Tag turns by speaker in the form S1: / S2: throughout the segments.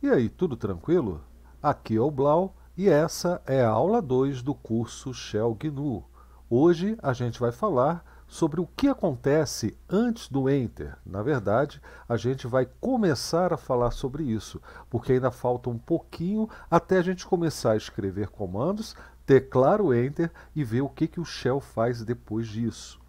S1: E aí, tudo tranquilo? Aqui é o Blau e essa é a aula 2 do curso Shell GNU. Hoje a gente vai falar sobre o que acontece antes do Enter. Na verdade, a gente vai começar a falar sobre isso, porque ainda falta um pouquinho até a gente começar a escrever comandos, teclar o Enter e ver o que, que o Shell faz depois disso.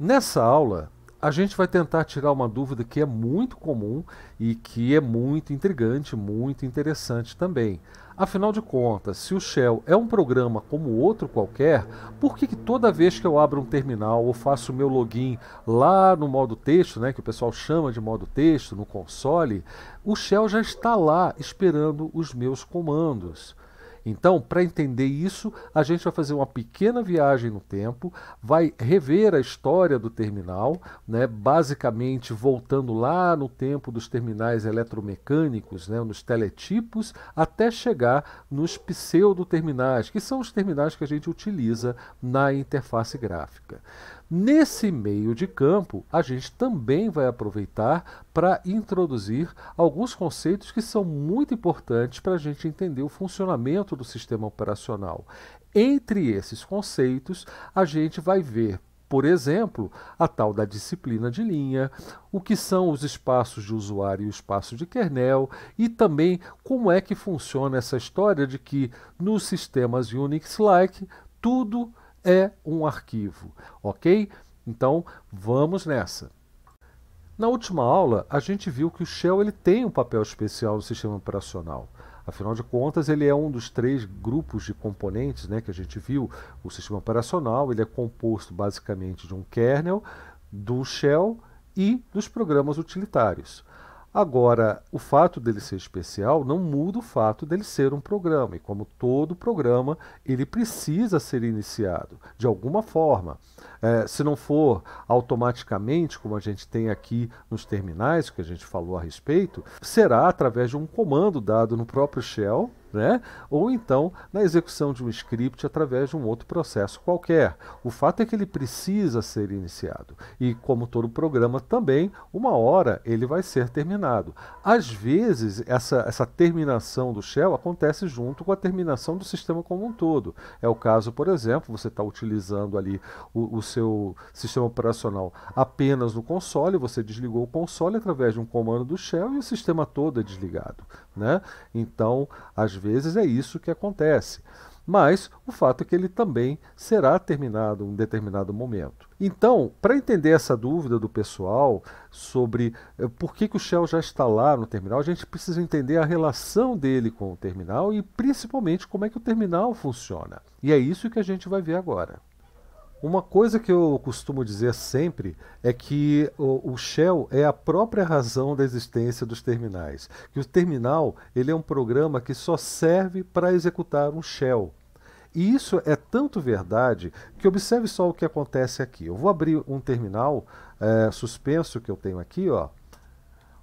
S1: Nessa aula, a gente vai tentar tirar uma dúvida que é muito comum e que é muito intrigante, muito interessante também. Afinal de contas, se o Shell é um programa como outro qualquer, por que, que toda vez que eu abro um terminal ou faço o meu login lá no modo texto, né, que o pessoal chama de modo texto, no console, o Shell já está lá esperando os meus comandos? Então, para entender isso, a gente vai fazer uma pequena viagem no tempo, vai rever a história do terminal, né, basicamente voltando lá no tempo dos terminais eletromecânicos, né, nos teletipos, até chegar nos pseudo terminais, que são os terminais que a gente utiliza na interface gráfica. Nesse meio de campo, a gente também vai aproveitar para introduzir alguns conceitos que são muito importantes para a gente entender o funcionamento do sistema operacional. Entre esses conceitos, a gente vai ver, por exemplo, a tal da disciplina de linha, o que são os espaços de usuário e o espaço de kernel, e também como é que funciona essa história de que nos sistemas Unix-like tudo é um arquivo, ok? Então vamos nessa. Na última aula, a gente viu que o Shell ele tem um papel especial no sistema operacional. Afinal de contas, ele é um dos três grupos de componentes né, que a gente viu. O sistema operacional ele é composto basicamente de um kernel, do shell e dos programas utilitários. Agora, o fato dele ser especial não muda o fato dele ser um programa, e como todo programa, ele precisa ser iniciado de alguma forma. É, se não for automaticamente, como a gente tem aqui nos terminais, que a gente falou a respeito, será através de um comando dado no próprio shell né? ou então na execução de um script através de um outro processo qualquer. O fato é que ele precisa ser iniciado e, como todo programa também, uma hora ele vai ser terminado. Às vezes, essa, essa terminação do shell acontece junto com a terminação do sistema como um todo. É o caso, por exemplo, você está utilizando ali o, o seu sistema operacional apenas no console, você desligou o console através de um comando do shell e o sistema todo é desligado. Né? Então, às vezes é isso que acontece. Mas o fato é que ele também será terminado em um determinado momento. Então, para entender essa dúvida do pessoal sobre eh, por que, que o Shell já está lá no terminal, a gente precisa entender a relação dele com o terminal e principalmente como é que o terminal funciona. E é isso que a gente vai ver agora. Uma coisa que eu costumo dizer sempre é que o, o, Shell é a própria razão da existência dos terminais. Que o terminal ele é um programa que só serve para executar um Shell. E isso é tanto verdade que observe só o que acontece aqui. Eu vou abrir um terminal é, suspenso que eu tenho aqui, ó.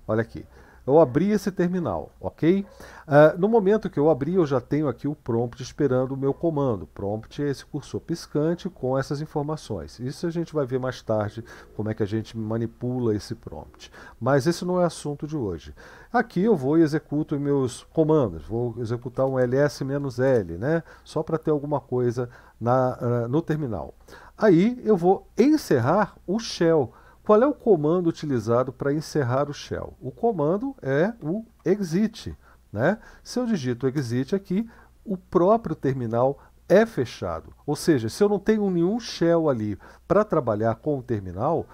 S1: Olha aqui. Eu abri esse terminal, ok? Uh, no momento que eu abri, eu já tenho aqui o prompt esperando o meu comando. Prompt é esse cursor piscante com essas informações. Isso a gente vai ver mais tarde como é que a gente manipula esse prompt. Mas esse não é assunto de hoje. Aqui eu vou e executo meus comandos. Vou executar um ls-l, né? Só para ter alguma coisa na, uh, no terminal. Aí eu vou encerrar o shell qual é o comando utilizado para encerrar o shell? O comando é o exit. Né? Se eu digito exit aqui, o próprio terminal é fechado. Ou seja, se eu não tenho nenhum shell ali para trabalhar com o terminal,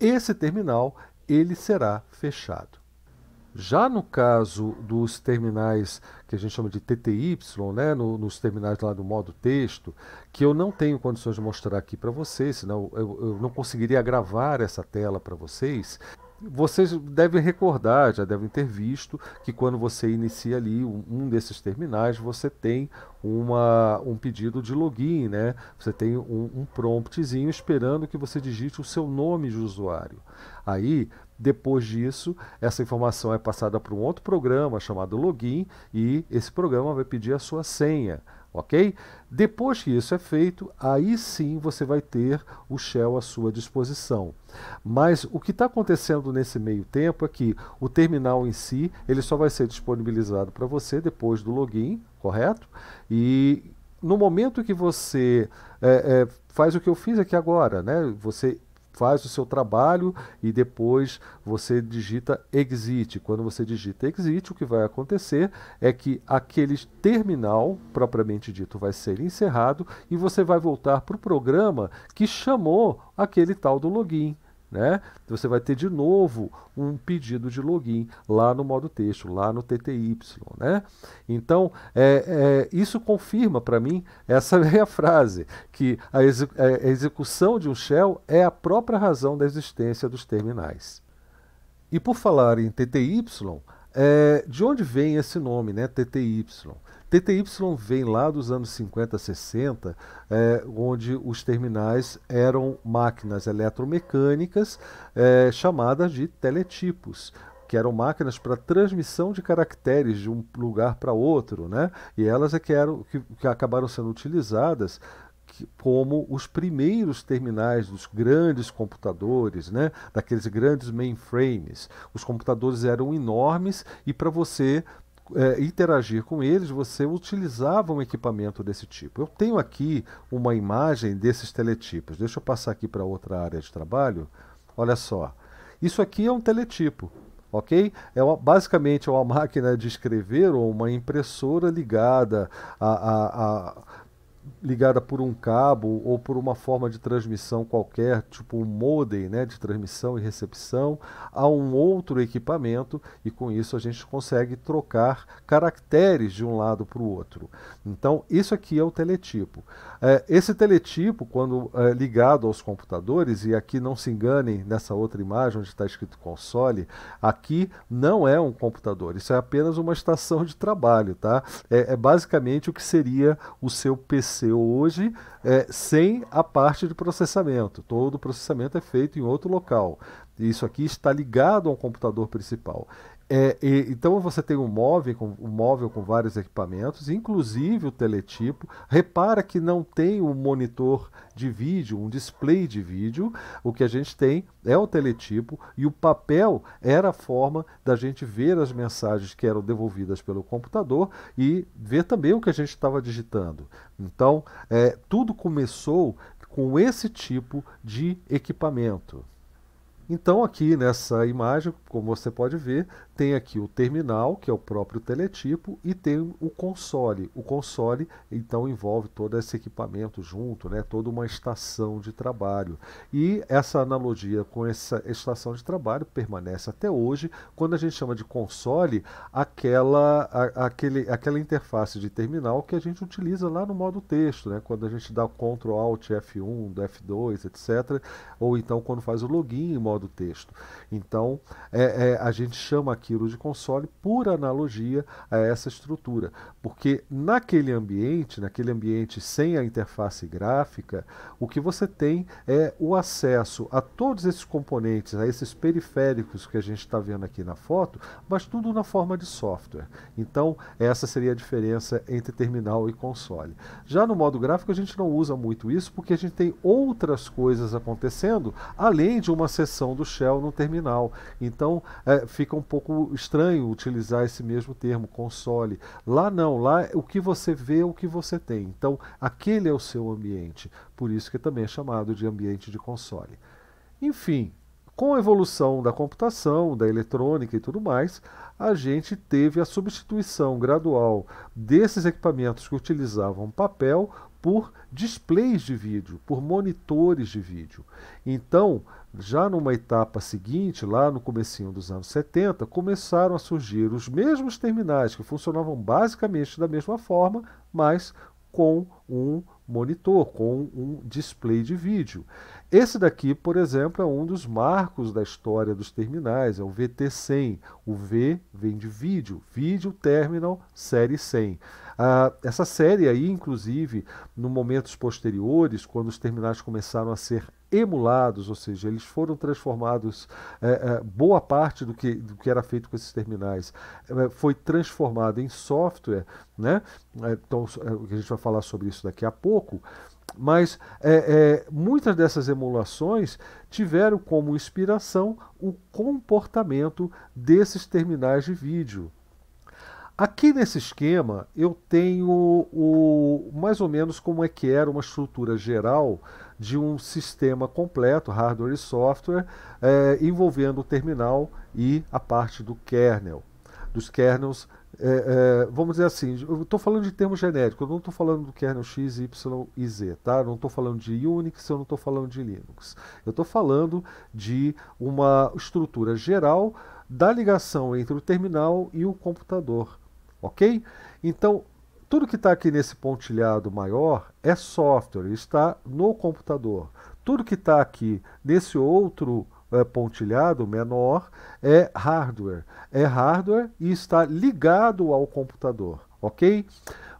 S1: esse terminal ele será fechado. Já no caso dos terminais que a gente chama de TTY, né, no, nos terminais lá do modo texto, que eu não tenho condições de mostrar aqui para vocês, senão eu, eu não conseguiria gravar essa tela para vocês, vocês devem recordar, já devem ter visto, que quando você inicia ali um desses terminais, você tem uma, um pedido de login, né? Você tem um, um promptzinho esperando que você digite o seu nome de usuário. Aí, depois disso, essa informação é passada para um outro programa chamado login e esse programa vai pedir a sua senha, ok? Depois que isso é feito, aí sim você vai ter o Shell à sua disposição. Mas o que está acontecendo nesse meio tempo é que o terminal em si ele só vai ser disponibilizado para você depois do login, correto? E no momento que você é, é, faz o que eu fiz aqui agora, né? Você faz o seu trabalho e depois você digita exit. Quando você digita exit, o que vai acontecer é que aquele terminal, propriamente dito, vai ser encerrado e você vai voltar para o programa que chamou aquele tal do login né? Você vai ter de novo um pedido de login lá no modo texto, lá no TTY, né? Então, é, é, isso confirma para mim essa meia frase, que a, é, a execução de um shell é a própria razão da existência dos terminais. E por falar em TTY, é, de onde vem esse nome, né, TTY? TTY vem lá dos anos 50, 60, é, onde os terminais eram máquinas eletromecânicas é, chamadas de teletipos que eram máquinas para transmissão de caracteres de um lugar para outro, né? E elas é que, eram, que, que acabaram sendo utilizadas que, como os primeiros terminais dos grandes computadores, né? Daqueles grandes mainframes. Os computadores eram enormes e para você é, interagir com eles, você utilizava um equipamento desse tipo. Eu tenho aqui uma imagem desses teletipos. Deixa eu passar aqui para outra área de trabalho. Olha só. Isso aqui é um teletipo, ok? É uma, basicamente é uma máquina de escrever ou uma impressora ligada a, a, a ligada por um cabo ou por uma forma de transmissão qualquer, tipo um modem né, de transmissão e recepção, a um outro equipamento e com isso a gente consegue trocar caracteres de um lado para o outro. Então, isso aqui é o teletipo. É, esse teletipo, quando é, ligado aos computadores, e aqui não se enganem nessa outra imagem onde está escrito console, aqui não é um computador, isso é apenas uma estação de trabalho, tá? é, é basicamente o que seria o seu PC aconteceu hoje é, sem a parte de processamento. Todo o processamento é feito em outro local. Isso aqui está ligado ao computador principal. É, e, então você tem um móvel, com, um móvel com vários equipamentos, inclusive o teletipo. Repara que não tem um monitor de vídeo, um display de vídeo. O que a gente tem é o teletipo e o papel era a forma da gente ver as mensagens que eram devolvidas pelo computador e ver também o que a gente estava digitando. Então, é, tudo começou com esse tipo de equipamento. Então aqui nessa imagem, como você pode ver, tem aqui o terminal, que é o próprio teletipo, e tem o console. O console então envolve todo esse equipamento junto, né? toda uma estação de trabalho. E essa analogia com essa estação de trabalho permanece até hoje. Quando a gente chama de console, aquela, a, aquele, aquela interface de terminal que a gente utiliza lá no modo texto, né? quando a gente dá Ctrl Alt F1, F2, etc. Ou então quando faz o login em modo do texto. Então, é, é, a gente chama aquilo de console por analogia a essa estrutura, porque naquele ambiente, naquele ambiente sem a interface gráfica, o que você tem é o acesso a todos esses componentes, a esses periféricos que a gente está vendo aqui na foto, mas tudo na forma de software. Então, essa seria a diferença entre terminal e console. Já no modo gráfico, a gente não usa muito isso porque a gente tem outras coisas acontecendo, além de uma sessão função do shell no terminal. Então é, fica um pouco estranho utilizar esse mesmo termo, console. Lá não, lá é o que você vê é o que você tem. Então aquele é o seu ambiente. Por isso que também é chamado de ambiente de console. Enfim, com a evolução da computação, da eletrônica e tudo mais, a gente teve a substituição gradual desses equipamentos que utilizavam papel por displays de vídeo, por monitores de vídeo. Então, já numa etapa seguinte, lá no comecinho dos anos 70, começaram a surgir os mesmos terminais que funcionavam basicamente da mesma forma, mas com um monitor, com um display de vídeo. Esse daqui, por exemplo, é um dos marcos da história dos terminais, é o VT100. O V vem de vídeo, Video Terminal Série 100. Ah, essa série aí, inclusive, no momentos posteriores, quando os terminais começaram a ser emulados, ou seja, eles foram transformados, é, é, boa parte do que, do que era feito com esses terminais é, foi transformado em software, né? É, então, é, a gente vai falar sobre isso daqui a pouco, mas é, muitas dessas emulações tiveram como inspiração o comportamento desses terminais de vídeo, Aqui nesse esquema eu tenho o mais ou menos como é que era uma estrutura geral de um sistema completo, hardware e software, é, envolvendo o terminal e a parte do kernel, dos kernels. É, é, vamos dizer assim, eu estou falando de termos genéricos, eu não estou falando do kernel X, Y e Z, tá? Eu não estou falando de Unix, eu não estou falando de Linux. Eu estou falando de uma estrutura geral da ligação entre o terminal e o computador Ok? Então, tudo que está aqui nesse pontilhado maior é software, está no computador. Tudo que está aqui nesse outro é, pontilhado menor é hardware. É hardware e está ligado ao computador, ok?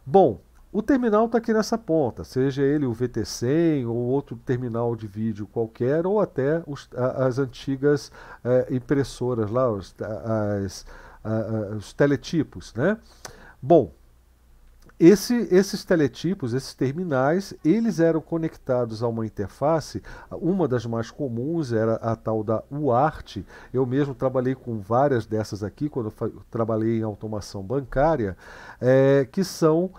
S1: Bom, o terminal está aqui nessa ponta, seja ele o VT100 ou outro terminal de vídeo qualquer, ou até os, as antigas é, impressoras lá, as, as uh, uh, os teletipos, né? Bom, esse, esses teletipos, esses terminais, eles eram conectados a uma interface. Uma das mais comuns era a tal da UART. Eu mesmo trabalhei com várias dessas aqui quando trabalhei em automação bancária, é, que são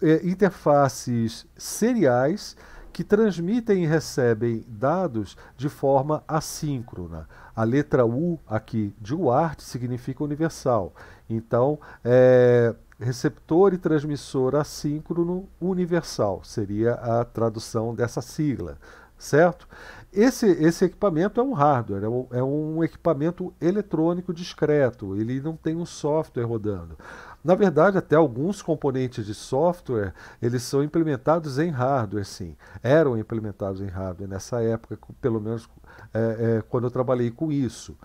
S1: é, interfaces seriais que transmitem e recebem dados de forma assíncrona. A letra U aqui de UART significa universal. Então, é, receptor e transmissor assíncrono universal seria a tradução dessa sigla, certo? Esse, esse equipamento é um hardware, é um, é um equipamento eletrônico discreto, ele não tem um software rodando. Na verdade, até alguns componentes de software, eles são implementados em hardware, sim. Eram implementados em hardware nessa época, pelo menos é, é, quando eu trabalhei com isso.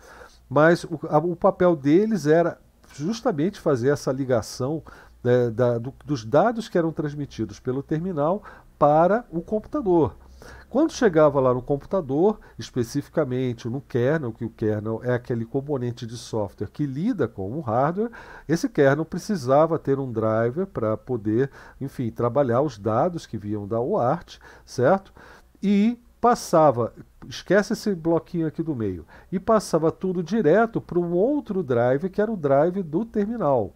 S1: Mas o, a, o, papel deles era justamente fazer essa ligação é, da, do, dos dados que eram transmitidos pelo terminal para o computador. Quando chegava lá no computador, especificamente no kernel, que o kernel é aquele componente de software que lida com o hardware, esse kernel precisava ter um driver para poder, enfim, trabalhar os dados que vinham da UART, certo? E passava, esquece esse bloquinho aqui do meio, e passava tudo direto para um outro drive, que era o drive do terminal.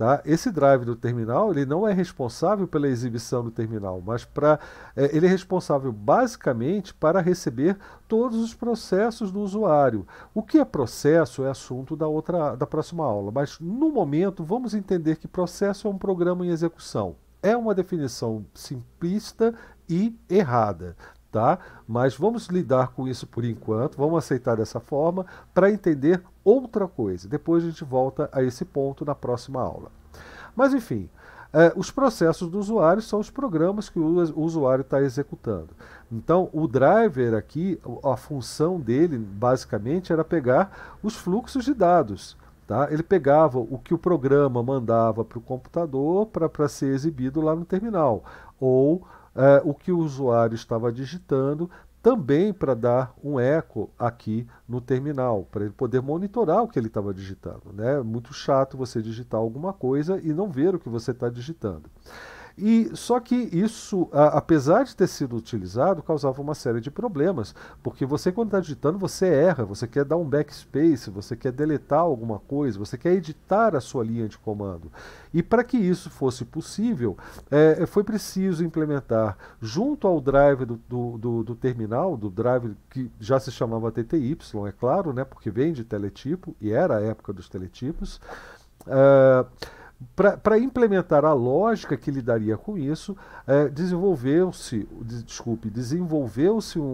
S1: Tá? Esse drive do terminal ele não é responsável pela exibição do terminal, mas pra, é, ele é responsável basicamente para receber todos os processos do usuário. O que é processo é assunto da, outra, da próxima aula, mas no momento vamos entender que processo é um programa em execução. É uma definição simplista e errada tá? Mas vamos lidar com isso por enquanto, vamos aceitar dessa forma para entender outra coisa. Depois a gente volta a esse ponto na próxima aula. Mas enfim, é, os processos do usuário são os programas que o, o usuário está executando. Então, o driver aqui, a função dele basicamente era pegar os fluxos de dados. Tá? Ele pegava o que o programa mandava para o computador para ser exibido lá no terminal, ou uh, o que o usuário estava digitando, também para dar um eco aqui no terminal, para ele poder monitorar o que ele estava digitando. Né? É muito chato você digitar alguma coisa e não ver o que você está digitando. E só que isso, a, apesar de ter sido utilizado, causava uma série de problemas, porque você quando está digitando você erra, você quer dar um backspace, você quer deletar alguma coisa, você quer editar a sua linha de comando. E para que isso fosse possível, é, é, foi preciso implementar junto ao drive do, do, do, do terminal, do drive que já se chamava TTY, é claro, né, porque vem de teletipo e era a época dos teletipos. Uh, para implementar a lógica que lidaria com isso, é, desenvolveu-se, desculpe, desenvolveu-se um,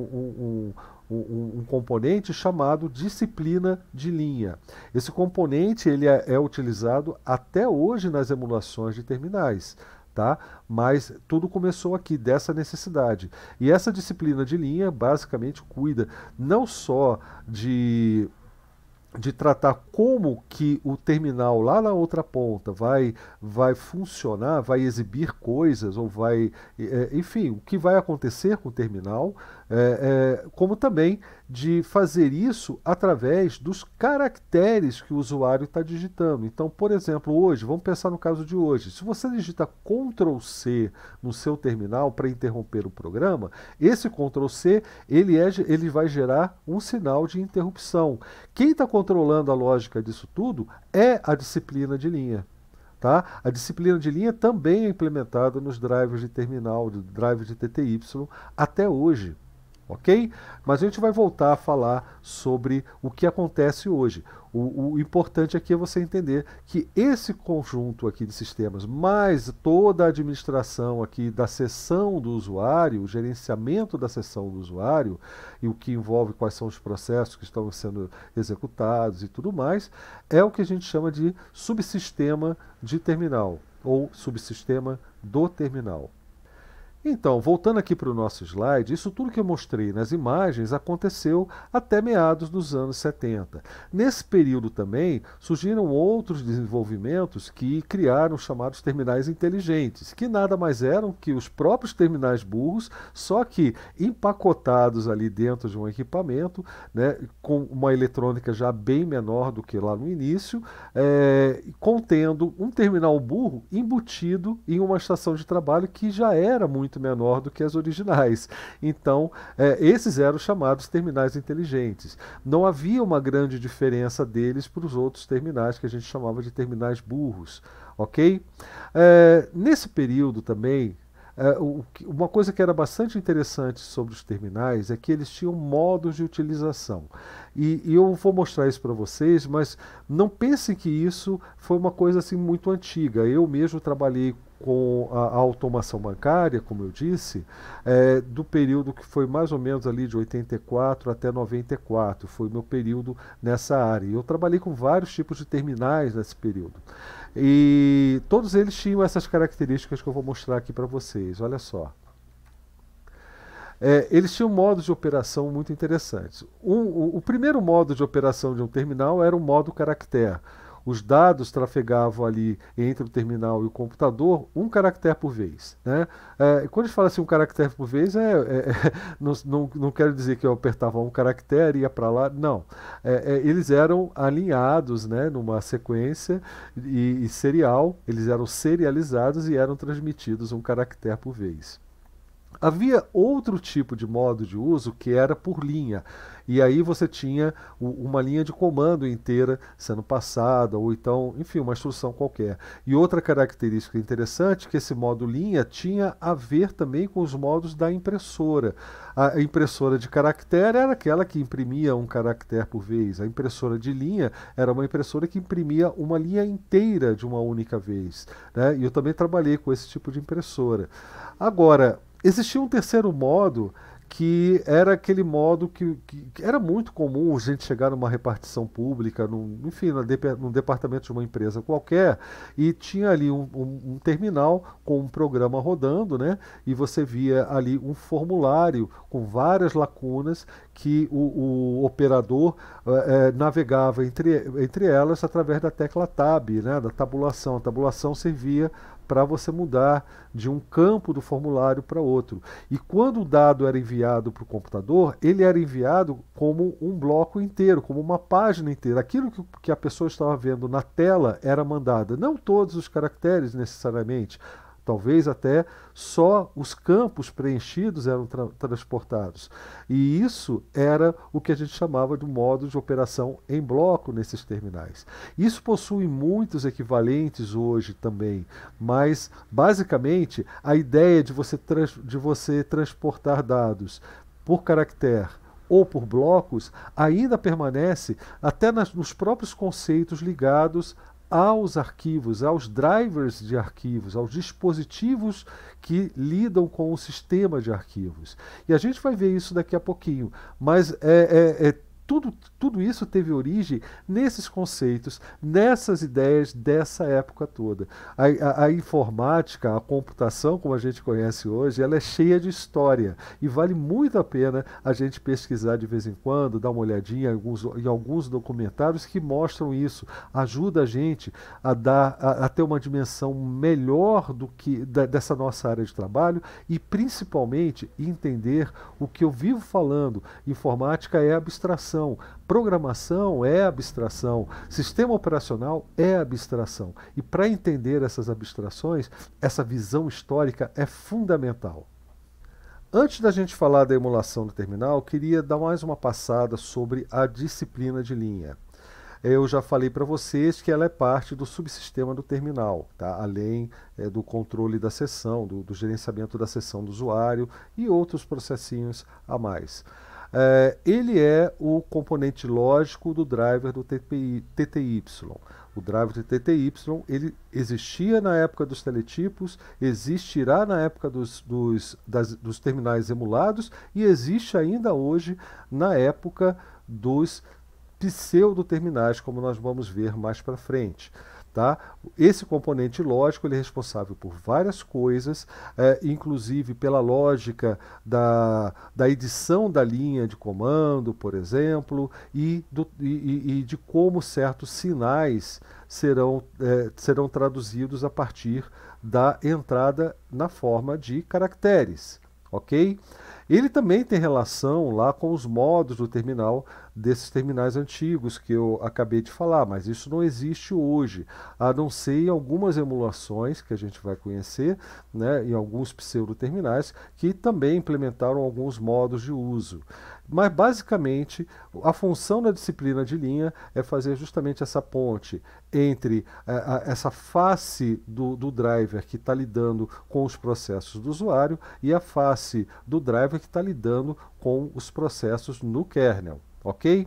S1: um, um um, componente chamado disciplina de linha. Esse componente ele é, é, utilizado até hoje nas emulações de terminais. Tá? Mas tudo começou aqui, dessa necessidade. E essa disciplina de linha basicamente cuida não só de de tratar como que o terminal lá na outra ponta vai vai funcionar, vai exibir coisas ou vai, eh, enfim, o que vai acontecer com o terminal é, é, como também de fazer isso através dos caracteres que o usuário está digitando. Então, por exemplo, hoje, vamos pensar no caso de hoje. Se você digita Ctrl C no seu terminal para interromper o programa, esse Ctrl C ele, é, ele vai gerar um sinal de interrupção. Quem está controlando a lógica disso tudo é a disciplina de linha. Tá? A disciplina de linha também é implementada nos drives de terminal, de drive de TTY, até hoje ok? Mas a gente vai voltar a falar sobre o que acontece hoje. O, o, importante aqui é você entender que esse conjunto aqui de sistemas, mais toda a administração aqui da sessão do usuário, o gerenciamento da sessão do usuário e o que envolve quais são os processos que estão sendo executados e tudo mais, é o que a gente chama de subsistema de terminal ou subsistema do terminal. Então, voltando aqui para o nosso slide, isso tudo que eu mostrei nas imagens aconteceu até meados dos anos 70. Nesse período também surgiram outros desenvolvimentos que criaram os chamados terminais inteligentes, que nada mais eram que os próprios terminais burros, só que empacotados ali dentro de um equipamento, né, com uma eletrônica já bem menor do que lá no início, é, contendo um terminal burro embutido em uma estação de trabalho que já era muito muito menor do que as originais. Então, é, esses eram chamados terminais inteligentes. Não havia uma grande diferença deles para os outros terminais que a gente chamava de terminais burros. Ok? É, nesse período também, é, uma coisa que era bastante interessante sobre os terminais é que eles tinham modos de utilização. E, e eu vou mostrar isso para vocês, mas não pensem que isso foi uma coisa assim muito antiga. Eu mesmo trabalhei com a, a automação bancária, como eu disse, é, do período que foi mais ou menos ali de 84 até 94, foi meu período nessa área. eu trabalhei com vários tipos de terminais nesse período. E todos eles tinham essas características que eu vou mostrar aqui para vocês. Olha só. É, eles tinham modos de operação muito interessantes. Um, o, o primeiro modo de operação de um terminal era o modo caractere os dados trafegavam ali entre o terminal e o computador um caractere por vez. Né? É, quando a gente fala assim um caractere por vez, é, é, é não, não, não, quero dizer que eu apertava um caractere e ia para lá, não. É, é, eles eram alinhados né, numa sequência e, e serial, eles eram serializados e eram transmitidos um caractere por vez. Havia outro tipo de modo de uso que era por linha, e aí você tinha uma linha de comando inteira sendo passada, ou então, enfim, uma instrução qualquer. E outra característica interessante é que esse modo linha tinha a ver também com os modos da impressora. A impressora de caractere era aquela que imprimia um caractere por vez, a impressora de linha era uma impressora que imprimia uma linha inteira de uma única vez. Né? E eu também trabalhei com esse tipo de impressora. Agora, Existia um terceiro modo que era aquele modo que, que, que, era muito comum a gente chegar numa repartição pública, num, enfim, num departamento de uma empresa qualquer, e tinha ali um, um, um, terminal com um programa rodando, né? E você via ali um formulário com várias lacunas que o, o operador é, navegava entre, entre elas através da tecla tab, né? Da tabulação. A tabulação servia para você mudar de um campo do formulário para outro. E quando o dado era enviado para o computador, ele era enviado como um bloco inteiro, como uma página inteira. Aquilo que, que a pessoa estava vendo na tela era mandada, não todos os caracteres necessariamente. Talvez até só os campos preenchidos eram tra transportados. E isso era o que a gente chamava de modo de operação em bloco nesses terminais. Isso possui muitos equivalentes hoje também, mas basicamente a ideia de você, de você transportar dados por caractere ou por blocos ainda permanece até nas, nos próprios conceitos ligados aos arquivos, aos drivers de arquivos, aos dispositivos que lidam com o sistema de arquivos. E a gente vai ver isso daqui a pouquinho, mas é, é, é tudo, tudo isso teve origem nesses conceitos, nessas ideias dessa época toda. A, a, a, informática, a computação, como a gente conhece hoje, ela é cheia de história e vale muito a pena a gente pesquisar de vez em quando, dar uma olhadinha em alguns, em alguns documentários que mostram isso. Ajuda a gente a, dar, a, a ter uma dimensão melhor do que da, dessa nossa área de trabalho e principalmente entender o que eu vivo falando. Informática é abstração abstração. Programação é abstração. Sistema operacional é abstração. E para entender essas abstrações, essa visão histórica é fundamental. Antes da gente falar da emulação do terminal, queria dar mais uma passada sobre a disciplina de linha. Eu já falei para vocês que ela é parte do subsistema do terminal, tá? além é, do controle da sessão, do, do gerenciamento da sessão do usuário e outros processinhos a mais. É, ele é o componente lógico do driver do TTY. O driver do TTY ele existia na época dos teletipos, existirá na época dos, dos, das, dos terminais emulados e existe ainda hoje na época dos pseudo-terminais, como nós vamos ver mais para frente. Tá? Esse componente lógico ele é responsável por várias coisas, é, inclusive pela lógica da, da edição da linha de comando, por exemplo, e, do, e, e de como certos sinais serão, é, serão traduzidos a partir da entrada na forma de caracteres. ok? Ele também tem relação lá com os modos do terminal desses terminais antigos que eu acabei de falar, mas isso não existe hoje, a não ser em algumas emulações que a gente vai conhecer, né, em alguns pseudo-terminais, que também implementaram alguns modos de uso. Mas basicamente, a função da disciplina de linha é fazer justamente essa ponte entre a, eh, a, essa face do, do driver que está lidando com os processos do usuário e a face do driver que está lidando com os processos no kernel ok?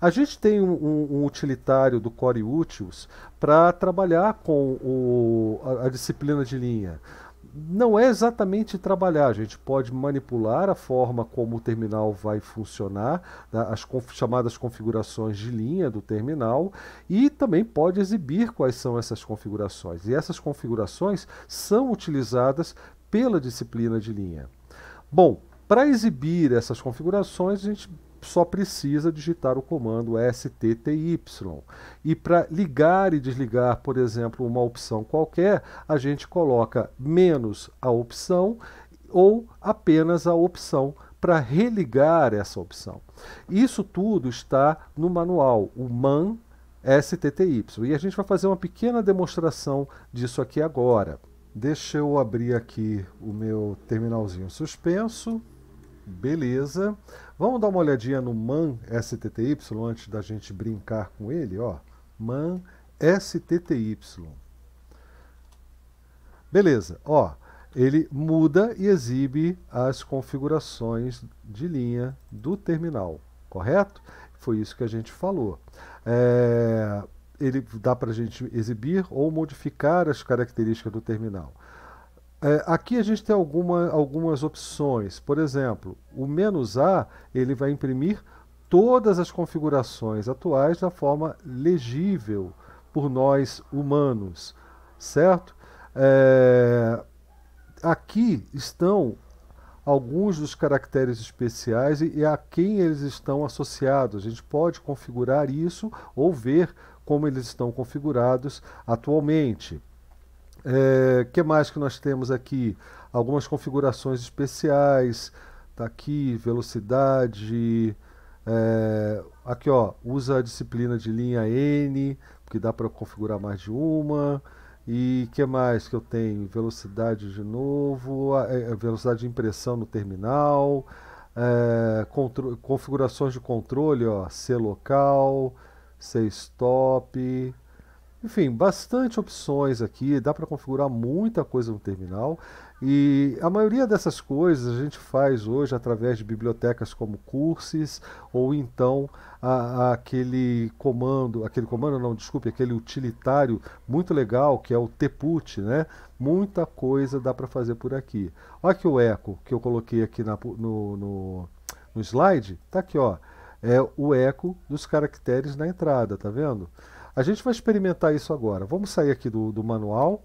S1: A gente tem um, um, um utilitário do Core Utils para trabalhar com o, a, a, disciplina de linha. Não é exatamente trabalhar, a gente pode manipular a forma como o terminal vai funcionar, né, as chamadas configurações de linha do terminal, e também pode exibir quais são essas configurações. E essas configurações são utilizadas pela disciplina de linha. Bom, para exibir essas configurações, a gente só precisa digitar o comando stty. E para ligar e desligar, por exemplo, uma opção qualquer, a gente coloca menos a opção ou apenas a opção para religar essa opção. Isso tudo está no manual, o MAN STTY. E a gente vai fazer uma pequena demonstração disso aqui agora. Deixa eu abrir aqui o meu terminalzinho suspenso. Beleza. Vamos dar uma olhadinha no MAN STTY antes da gente brincar com ele, ó. MAN STTY. Beleza, ó. Ele muda e exibe as configurações de linha do terminal, correto? Foi isso que a gente falou. É, ele dá para a gente exibir ou modificar as características do terminal. É, aqui a gente tem alguma, algumas opções. Por exemplo, o menos "-a", ele vai imprimir todas as configurações atuais da forma legível por nós humanos, certo? É, aqui estão alguns dos caracteres especiais e, e, a quem eles estão associados. A gente pode configurar isso ou ver como eles estão configurados atualmente. É, que mais que nós temos aqui? Algumas configurações especiais. Tá aqui, velocidade. É, aqui ó, usa a disciplina de linha N, porque dá para configurar mais de uma. E que mais que eu tenho? Velocidade de novo, a, a é, é, velocidade de impressão no terminal, é, configurações de controle, ó, C local, C stop, enfim, bastante opções aqui, dá para configurar muita coisa no terminal e a maioria dessas coisas a gente faz hoje através de bibliotecas como Curses ou então a, a aquele comando, aquele comando não, desculpe, aquele utilitário muito legal que é o Tput, né? Muita coisa dá para fazer por aqui. Olha aqui o eco que eu coloquei aqui na, no, no, no slide, tá aqui ó, é o eco dos caracteres na entrada, tá vendo? A gente vai experimentar isso agora. Vamos sair aqui do, do manual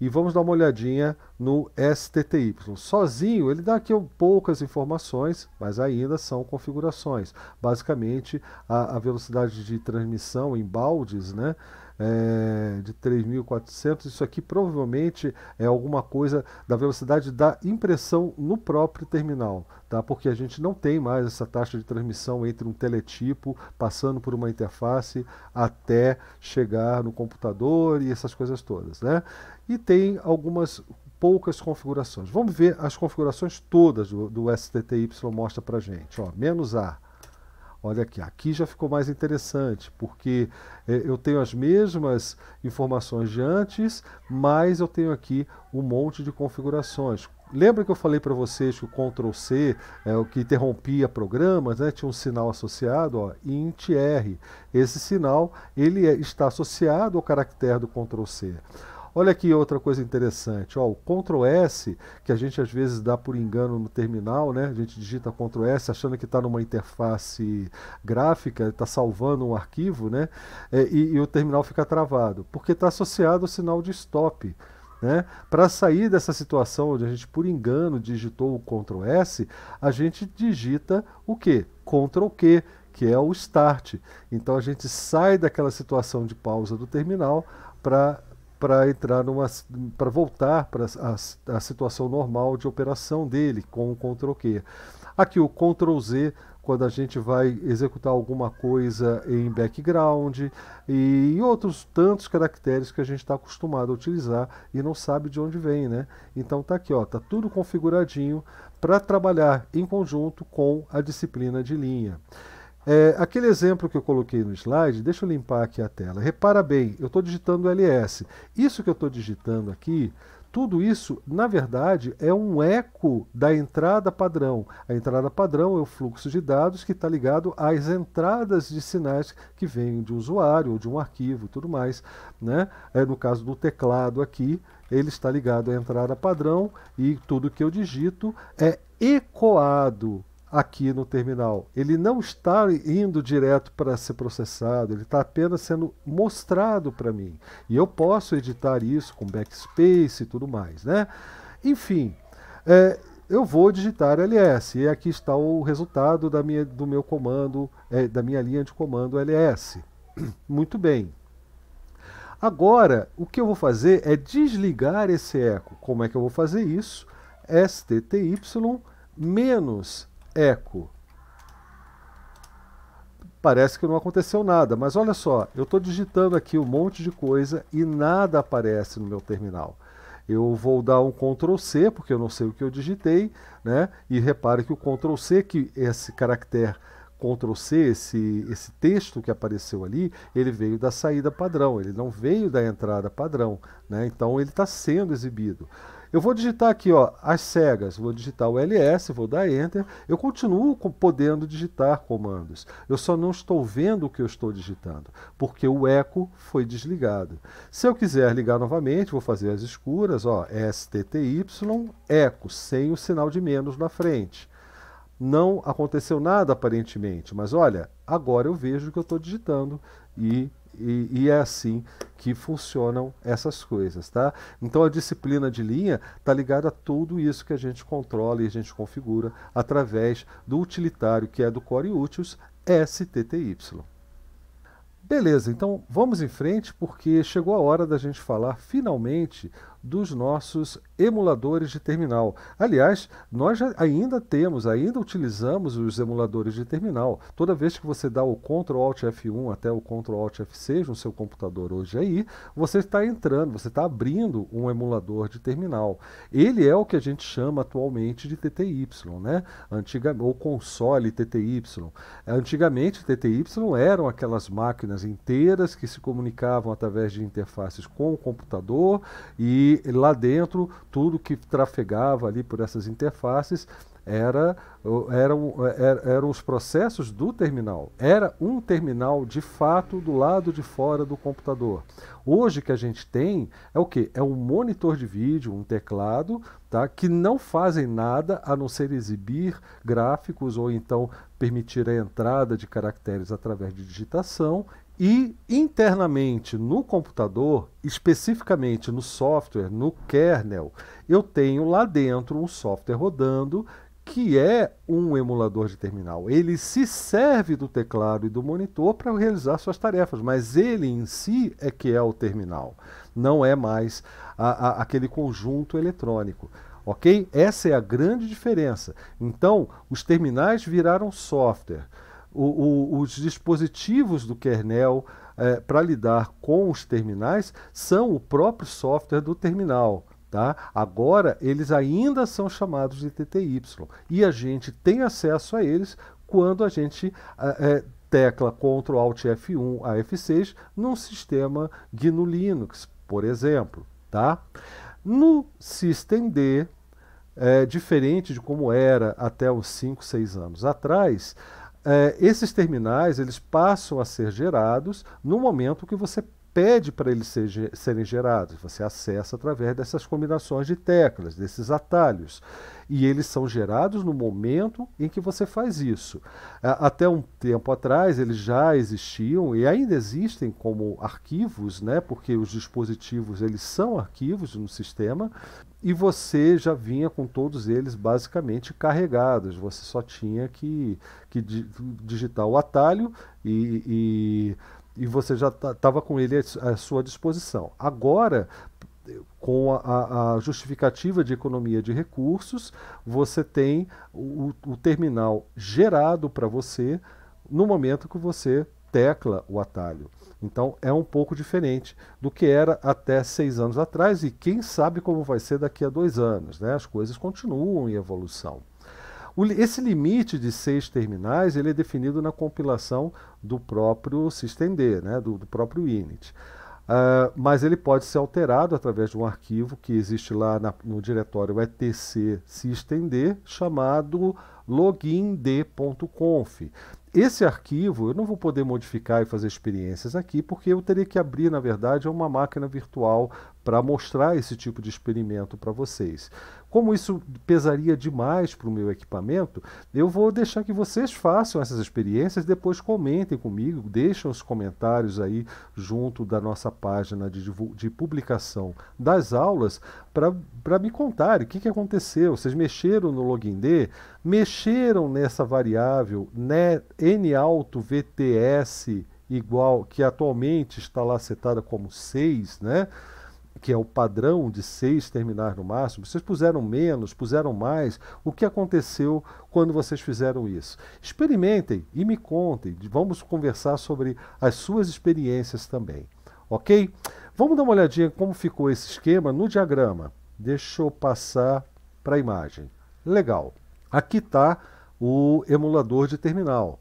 S1: e vamos dar uma olhadinha no STTY. Sozinho, ele dá aqui um, poucas informações, mas ainda são configurações. Basicamente, a, a velocidade de transmissão em baldes, né? é, de 3.400, isso aqui provavelmente é alguma coisa da velocidade da impressão no próprio terminal, tá? porque a gente não tem mais essa taxa de transmissão entre um teletipo passando por uma interface até chegar no computador e essas coisas todas. Né? E tem algumas poucas configurações. Vamos ver as configurações todas do, do STTY mostra para gente. Ó, menos A olha aqui, aqui já ficou mais interessante, porque é, eu tenho as mesmas informações de antes, mas eu tenho aqui um monte de configurações. Lembra que eu falei para vocês que o Ctrl C é o que interrompia programas, né? Tinha um sinal associado, ó, int R. Esse sinal ele é, está associado ao caractere do Ctrl C. Olha aqui outra coisa interessante, ó, o Ctrl S, que a gente às vezes dá por engano no terminal, né? A gente digita Ctrl S achando que está numa interface gráfica, está salvando um arquivo, né? É, e, e o terminal fica travado, porque está associado ao sinal de stop. Né? Para sair dessa situação onde a gente, por engano, digitou o Ctrl S, a gente digita o quê? Ctrl Q, que é o start. Então a gente sai daquela situação de pausa do terminal para para entrar numa para voltar para a, a, situação normal de operação dele com o Ctrl Q. Aqui o Ctrl Z quando a gente vai executar alguma coisa em background e outros tantos caracteres que a gente está acostumado a utilizar e não sabe de onde vem, né? Então tá aqui, ó, tá tudo configuradinho para trabalhar em conjunto com a disciplina de linha. É, aquele exemplo que eu coloquei no slide, deixa eu limpar aqui a tela. Repara bem, eu estou digitando LS. Isso que eu estou digitando aqui, tudo isso, na verdade, é um eco da entrada padrão. A entrada padrão é o fluxo de dados que está ligado às entradas de sinais que vêm de um usuário ou de um arquivo e tudo mais. Né? É, no caso do teclado aqui, ele está ligado à entrada padrão e tudo que eu digito é ecoado aqui no terminal. Ele não está indo direto para ser processado, ele está apenas sendo mostrado para mim. E eu posso editar isso com backspace e tudo mais, né? Enfim, é, eu vou digitar ls e aqui está o resultado da minha, do meu comando, é, da minha linha de comando ls. Muito bem. Agora, o que eu vou fazer é desligar esse eco. Como é que eu vou fazer isso? stty menos Echo. Parece que não aconteceu nada, mas olha só, eu estou digitando aqui um monte de coisa e nada aparece no meu terminal. Eu vou dar um Ctrl C, porque eu não sei o que eu digitei, né? E repare que o Ctrl C, que esse caractere Ctrl C, esse, esse texto que apareceu ali, ele veio da saída padrão, ele não veio da entrada padrão, né? Então ele está sendo exibido. Eu vou digitar aqui, ó, as cegas, vou digitar o ls, vou dar enter, eu continuo podendo digitar comandos. Eu só não estou vendo o que eu estou digitando, porque o eco foi desligado. Se eu quiser ligar novamente, vou fazer as escuras, ó, stty, eco, sem o sinal de menos na frente não aconteceu nada aparentemente, mas olha, agora eu vejo o que eu estou digitando e e, e, é assim que funcionam essas coisas, tá? Então a disciplina de linha está ligada a tudo isso que a gente controla e a gente configura através do utilitário que é do Core Utils STTY. Beleza, então vamos em frente porque chegou a hora da gente falar finalmente dos nossos emuladores de terminal. Aliás, nós ainda temos, ainda utilizamos os emuladores de terminal. Toda vez que você dá o Ctrl Alt F1 até o Ctrl Alt F6 no seu computador hoje aí, você está entrando, você está abrindo um emulador de terminal. Ele é o que a gente chama atualmente de TTY, né? Antiga, ou console TTY. Antigamente, TTY eram aquelas máquinas inteiras que se comunicavam através de interfaces com o computador e e lá dentro, tudo que trafegava ali por essas interfaces era, eram, é, é, eram os processos do terminal. Era um terminal de fato do lado de fora do computador. Hoje que a gente tem é o que? É um monitor de vídeo, um teclado, tá? que não fazem nada a não ser exibir gráficos ou então permitir a entrada de caracteres através de digitação e internamente no computador, especificamente no software, no kernel, eu tenho lá dentro um software rodando que é um emulador de terminal. Ele se serve do teclado e do monitor para realizar suas tarefas, mas ele em si é que é o terminal, não é mais a, a, aquele conjunto eletrônico. Ok? Essa é a grande diferença. Então, os terminais viraram software o, o, os dispositivos do kernel é, para lidar com os terminais são o próprio software do terminal. Tá? Agora, eles ainda são chamados de TTY e a gente tem acesso a eles quando a gente é, é tecla Ctrl Alt F1 a F6 num sistema GNU Linux, por exemplo. Tá? No Systemd, é, diferente de como era até uns 5, 6 anos atrás, é, esses terminais eles passam a ser gerados no momento que você pede para eles ser, serem gerados. Você acessa através dessas combinações de teclas, desses atalhos. E eles são gerados no momento em que você faz isso. Até um tempo atrás, eles já existiam e ainda existem como arquivos, né? porque os dispositivos eles são arquivos no sistema, e você já vinha com todos eles basicamente carregados. Você só tinha que, que digitar o atalho e, e e você já estava com ele à sua disposição. Agora, com a, a, justificativa de economia de recursos, você tem o, o terminal gerado para você no momento que você tecla o atalho. Então é um pouco diferente do que era até seis anos atrás e quem sabe como vai ser daqui a dois anos. Né? As coisas continuam em evolução esse limite de seis terminais ele é definido na compilação do próprio systemd, né, do, do próprio init. Uh, mas ele pode ser alterado através de um arquivo que existe lá na, no diretório etc systemd chamado login.d.conf. Esse arquivo eu não vou poder modificar e fazer experiências aqui, porque eu teria que abrir, na verdade, uma máquina virtual para mostrar esse tipo de experimento para vocês. Como isso pesaria demais para o meu equipamento, eu vou deixar que vocês façam essas experiências, depois comentem comigo, deixem os comentários aí junto da nossa página de, de publicação das aulas para me contarem o que, que aconteceu. Vocês mexeram no login D, mexeram nessa variável né, N alto VTS igual, que atualmente está lá setada como 6, né? que é o padrão de seis terminar no máximo, vocês puseram menos, puseram mais, o que aconteceu quando vocês fizeram isso? Experimentem e me contem, vamos conversar sobre as suas experiências também, ok? Vamos dar uma olhadinha como ficou esse esquema no diagrama. Deixa eu passar para a imagem. Legal. Aqui está o emulador de terminal.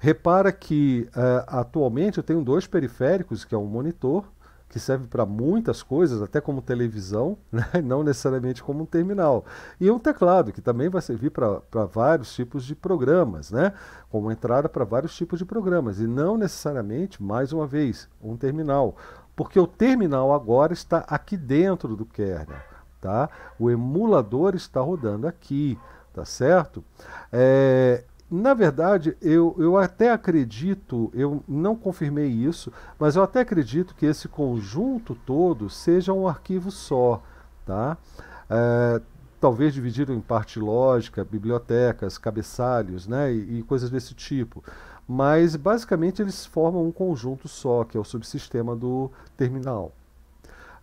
S1: Repara que uh, atualmente eu tenho dois periféricos, que é um monitor que serve para muitas coisas, até como televisão, né? não necessariamente como um terminal. E um teclado, que também vai servir para vários tipos de programas, né? como entrada para vários tipos de programas, e não necessariamente, mais uma vez, um terminal. Porque o terminal agora está aqui dentro do kernel. Tá? O emulador está rodando aqui, tá certo? É, na verdade, eu, eu até acredito, eu não confirmei isso, mas eu até acredito que esse conjunto todo seja um arquivo só, tá? É, talvez dividido em parte lógica, bibliotecas, cabeçalhos, né, e, e coisas desse tipo. Mas basicamente eles formam um conjunto só, que é o subsistema do terminal.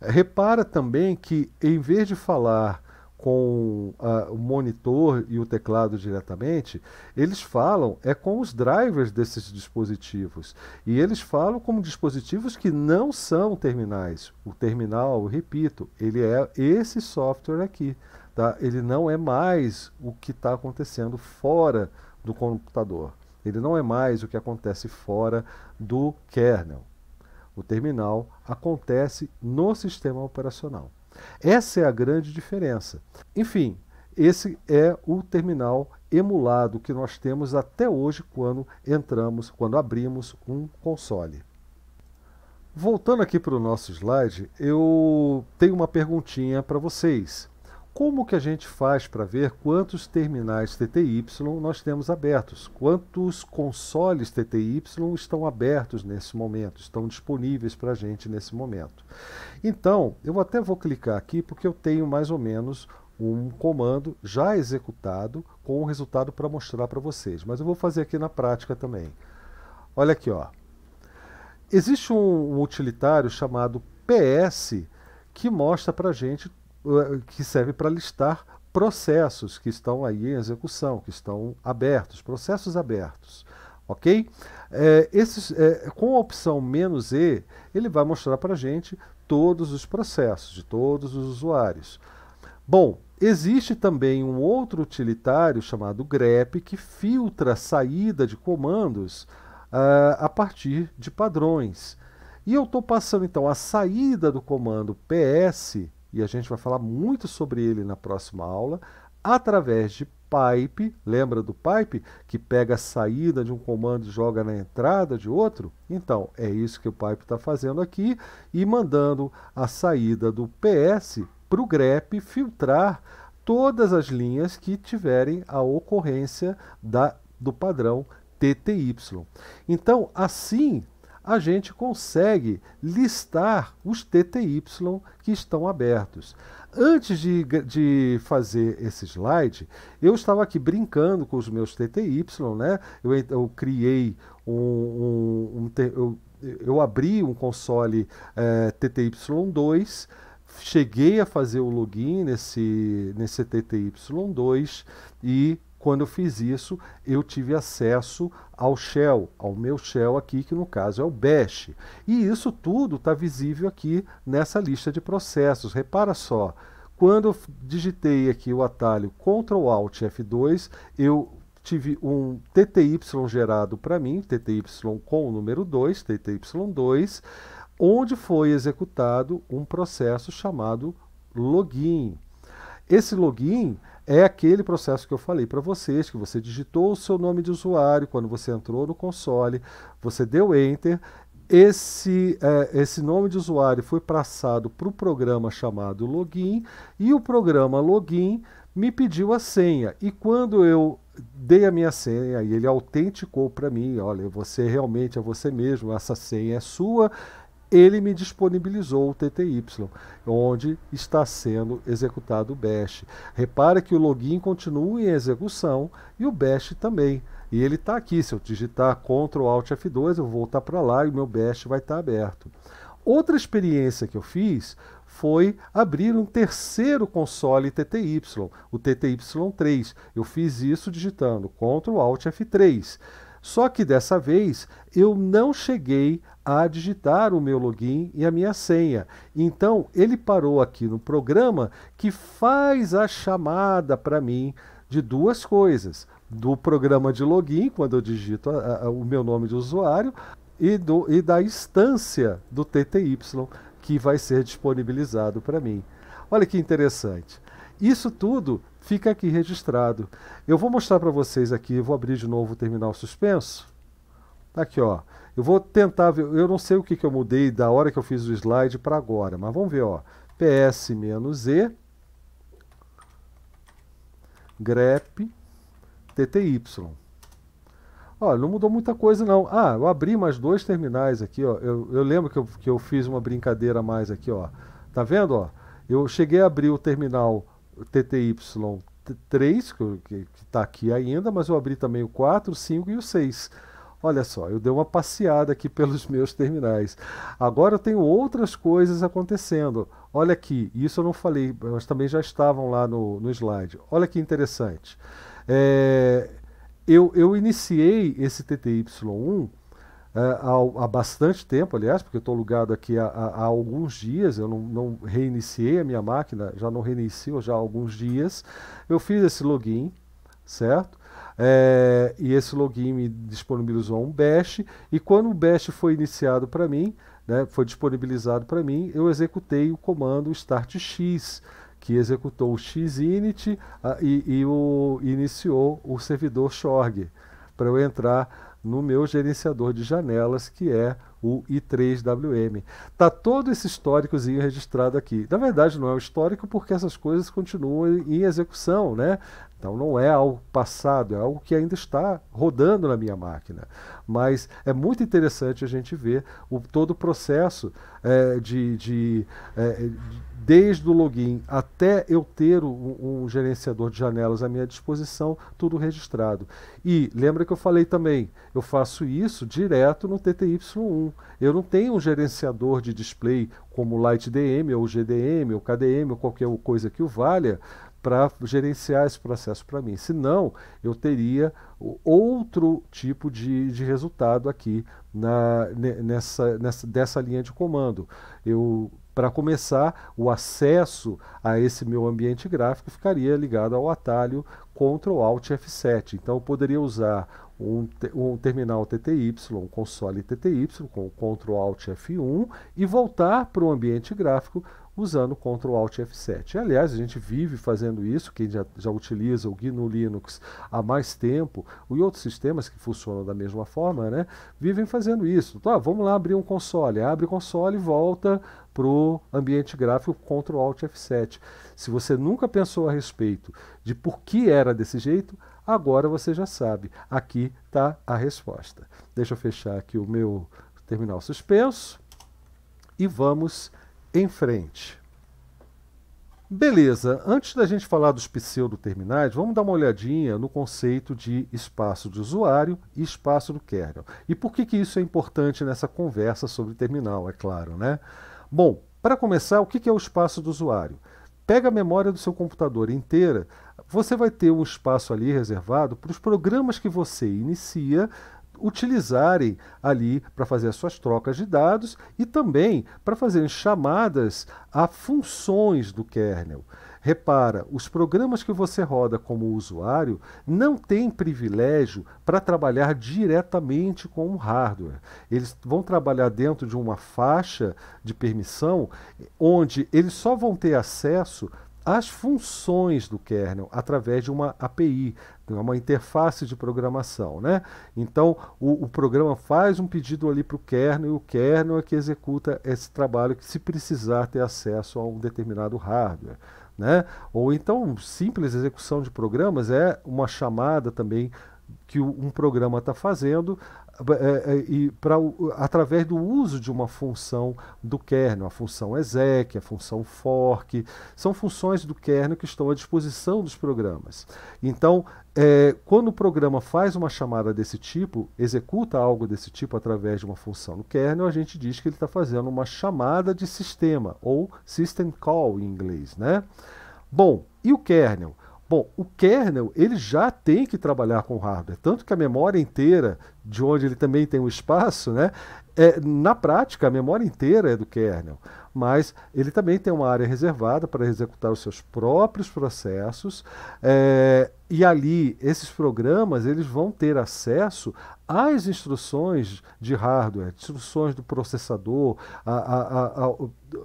S1: Repara também que em vez de falar com o monitor e o teclado diretamente, eles falam é com os drivers desses dispositivos. E eles falam como dispositivos que não são terminais. O terminal, repito, ele é esse software aqui. Tá? Ele não é mais o que está acontecendo fora do computador. Ele não é mais o que acontece fora do kernel. O terminal acontece no sistema operacional. Essa é a grande diferença. Enfim, esse é o terminal emulado que nós temos até hoje quando entramos, quando abrimos um console. Voltando aqui para o nosso slide, eu tenho uma perguntinha para vocês. Como que a gente faz para ver quantos terminais TTY nós temos abertos? Quantos consoles TTY estão abertos nesse momento, estão disponíveis para a gente nesse momento? Então, eu até vou clicar aqui porque eu tenho mais ou menos um comando já executado com o resultado para mostrar para vocês, mas eu vou fazer aqui na prática também. Olha aqui, ó. Existe um utilitário chamado PS que mostra para gente eh, que serve para listar processos que estão aí em execução, que estão abertos, processos abertos. Ok? É, esses, é, com a opção menos "-e", ele vai mostrar para a gente todos os processos de todos os usuários. Bom, existe também um outro utilitário chamado grep que filtra a saída de comandos uh, a partir de padrões. E eu estou passando então a saída do comando ps e a gente vai falar muito sobre ele na próxima aula, através de pipe, lembra do pipe que pega a saída de um comando e joga na entrada de outro? Então, é isso que o pipe está fazendo aqui e mandando a saída do PS para o grep filtrar todas as linhas que tiverem a ocorrência da, do padrão TTY. Então, assim, a gente consegue listar os TTY que estão abertos. Antes de, de fazer esse slide, eu estava aqui brincando com os meus TTY, né? Eu, eu criei um, um, um eu, eu abri um console é, eh, TTY2, cheguei a fazer o login nesse, nesse TTY2 e quando eu fiz isso, eu tive acesso ao shell, ao meu shell aqui, que no caso é o bash. E isso tudo está visível aqui nessa lista de processos. Repara só, quando eu digitei aqui o atalho Ctrl Alt F2, eu tive um TTY gerado para mim, TTY com o número 2, TTY2, onde foi executado um processo chamado login. Esse login é aquele processo que eu falei para vocês, que você digitou o seu nome de usuário quando você entrou no console, você deu enter, esse, é, esse nome de usuário foi passado para o programa chamado login e o programa login me pediu a senha. E quando eu dei a minha senha e ele autenticou para mim, olha, você realmente é você mesmo, essa senha é sua, ele me disponibilizou o TTY, onde está sendo executado o bash. Repara que o login continua em execução e o bash também. E ele está aqui, se eu digitar Ctrl Alt F2, eu vou voltar para lá e o meu bash vai estar tá aberto. Outra experiência que eu fiz foi abrir um terceiro console TTY, o TTY3. Eu fiz isso digitando Ctrl Alt F3. Só que dessa vez eu não cheguei a digitar o meu login e a minha senha. Então, ele parou aqui no programa que faz a chamada para mim de duas coisas: do programa de login, quando eu digito a, a, o meu nome de usuário, e, do, e da instância do TTY que vai ser disponibilizado para mim. Olha que interessante. Isso tudo fica aqui registrado. Eu vou mostrar para vocês aqui, vou abrir de novo o terminal suspenso. Tá aqui, ó. Eu vou tentar ver, eu não sei o que, que eu mudei da hora que eu fiz o slide para agora, mas vamos ver, ó. PS menos E, grep, TTY. Olha, não mudou muita coisa não. Ah, eu abri mais dois terminais aqui, ó. Eu, eu lembro que eu, que eu fiz uma brincadeira mais aqui, ó. Tá vendo, ó? Eu cheguei a abrir o terminal TTY 3, que está aqui ainda, mas eu abri também o 4, o 5 e o 6. Olha só, eu dei uma passeada aqui pelos meus terminais. Agora eu tenho outras coisas acontecendo. Olha aqui, isso eu não falei, mas também já estavam lá no, no slide. Olha que interessante. É, eu, eu iniciei esse TTY1 é, há, há, bastante tempo, aliás, porque estou logado aqui há, há, há, alguns dias, eu não, não, reiniciei a minha máquina, já não reinicio já há alguns dias. Eu fiz esse login, certo? É, e esse login me disponibilizou um bash, e quando o bash foi iniciado para mim, né, foi disponibilizado para mim, eu executei o comando startx, que executou o xinit ah, e, e o, iniciou o servidor shorg, para eu entrar no meu gerenciador de janelas, que é o I3WM. Tá todo esse históricozinho registrado aqui. Na verdade, não é o histórico porque essas coisas continuam em execução, né? Então não é algo passado, é algo que ainda está rodando na minha máquina. Mas é muito interessante a gente ver o, todo o processo é, de, de, é, desde o login até eu ter um, um, gerenciador de janelas à minha disposição, tudo registrado. E lembra que eu falei também, eu faço isso direto no TTY1. Eu não tenho um gerenciador de display como LightDM ou GDM ou KDM ou qualquer coisa que o valha para gerenciar esse processo para mim. Senão, eu teria outro tipo de, de resultado aqui na, nessa, nessa, dessa linha de comando. Eu para começar, o acesso a esse meu ambiente gráfico ficaria ligado ao atalho Ctrl Alt F7. Então eu poderia usar um, um terminal TTY, um console TTY com Ctrl Alt F1 e voltar para o ambiente gráfico usando Ctrl Alt F7. Aliás, a gente vive fazendo isso, quem já, já utiliza o GNU Linux há mais tempo, e outros sistemas que funcionam da mesma forma, né, vivem fazendo isso. Então, ah, vamos lá abrir um console, abre o console e volta para o ambiente gráfico Ctrl Alt F7. Se você nunca pensou a respeito de por que era desse jeito, agora você já sabe. Aqui está a resposta. Deixa eu fechar aqui o meu terminal suspenso e vamos em frente. Beleza, antes da gente falar dos pseudo-terminais, vamos dar uma olhadinha no conceito de espaço de usuário e espaço do kernel. E por que, que isso é importante nessa conversa sobre terminal, é claro, né? Bom, para começar, o que é o espaço do usuário? Pega a memória do seu computador inteira, você vai ter um espaço ali reservado para os programas que você inicia utilizarem ali para fazer as suas trocas de dados e também para fazerem chamadas a funções do kernel. Repara, os programas que você roda como usuário não têm privilégio para trabalhar diretamente com o hardware. Eles vão trabalhar dentro de uma faixa de permissão onde eles só vão ter acesso às funções do kernel através de uma API, uma interface de programação, né? Então o, o programa faz um pedido ali para o kernel e o kernel é que executa esse trabalho que se precisar ter acesso a um determinado hardware. Né? Ou então, simples execução de programas é uma chamada também que um programa está fazendo é, é, e pra, através do uso de uma função do kernel, a função exec, a função fork, são funções do kernel que estão à disposição dos programas. Então, é, quando o programa faz uma chamada desse tipo, executa algo desse tipo através de uma função no kernel, a gente diz que ele está fazendo uma chamada de sistema, ou system call em inglês. Né? Bom, e o kernel? Bom, o kernel ele já tem que trabalhar com hardware, tanto que a memória inteira, de onde ele também tem um espaço, né, é, na prática a memória inteira é do kernel, mas ele também tem uma área reservada para executar os seus próprios processos. É, e ali, esses programas, eles vão ter acesso às instruções de hardware, instruções do processador, a, a, a,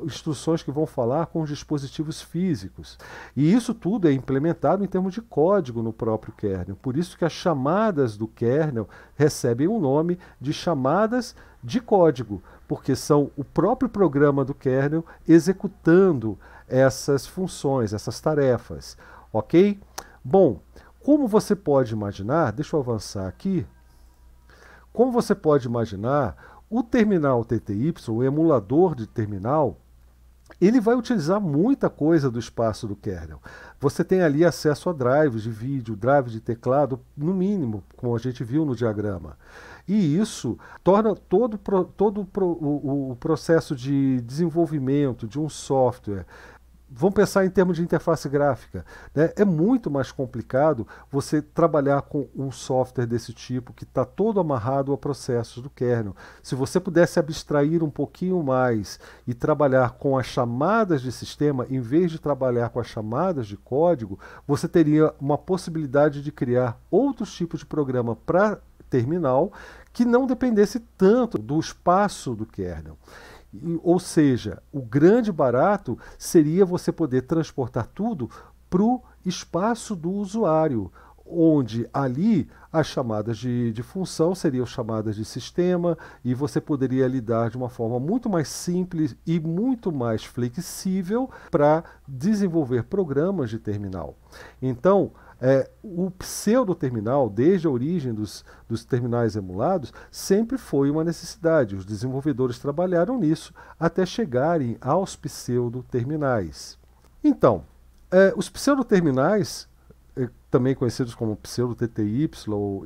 S1: instruções que vão falar com os dispositivos físicos. E isso tudo é implementado em termos de código no próprio kernel. Por isso que as chamadas do kernel recebem o um nome de chamadas de código, porque são o próprio programa do kernel executando essas funções, essas tarefas. Ok? Bom, como você pode imaginar, deixa eu avançar aqui. Como você pode imaginar, o terminal TTY, o emulador de terminal, ele vai utilizar muita coisa do espaço do kernel. Você tem ali acesso a drives de vídeo, drive de teclado, no mínimo, como a gente viu no diagrama. E isso torna todo, todo o, o, o processo de desenvolvimento de um software, vamos pensar em termos de interface gráfica. Né? É muito mais complicado você trabalhar com um software desse tipo que está todo amarrado a processos do kernel. Se você pudesse abstrair um pouquinho mais e trabalhar com as chamadas de sistema, em vez de trabalhar com as chamadas de código, você teria uma possibilidade de criar outros tipos de programa para terminal que não dependesse tanto do espaço do kernel. Ou seja, o grande barato seria você poder transportar tudo para o espaço do usuário, onde ali as chamadas de, de, função seriam chamadas de sistema e você poderia lidar de uma forma muito mais simples e muito mais flexível para desenvolver programas de terminal. Então, é, o pseudo-terminal, desde a origem dos, dos terminais emulados, sempre foi uma necessidade. Os desenvolvedores trabalharam nisso até chegarem aos pseudo-terminais. Então, é, os pseudo-terminais é, também conhecidos como pseudo-TTY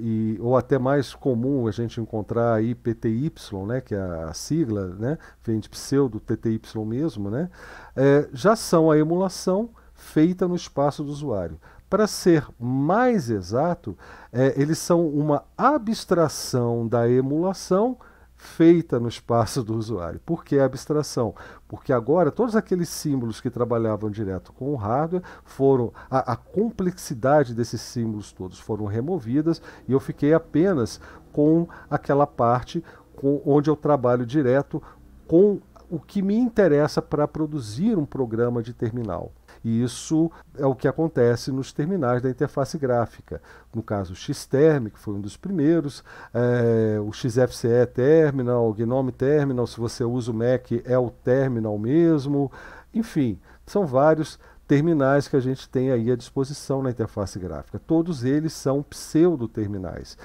S1: e, ou até mais comum a gente encontrar aí PTY, né, que é a sigla, né, vem de pseudo-TTY mesmo, né, é, já são a emulação feita no espaço do usuário. Para ser mais exato, é, eles são uma abstração da emulação feita no espaço do usuário. Por que abstração? Porque agora todos aqueles símbolos que trabalhavam direto com o hardware foram a, a complexidade desses símbolos todos foram removidas e eu fiquei apenas com aquela parte com, onde eu trabalho direto com o que me interessa para produzir um programa de terminal. E isso é o que acontece nos terminais da interface gráfica. No caso, o Xterm, que foi um dos primeiros, eh, é, o XFCE Terminal, o Gnome Terminal, se você usa o Mac, é o terminal mesmo. Enfim, são vários terminais que a gente tem aí à disposição na interface gráfica. Todos eles são pseudo-terminais.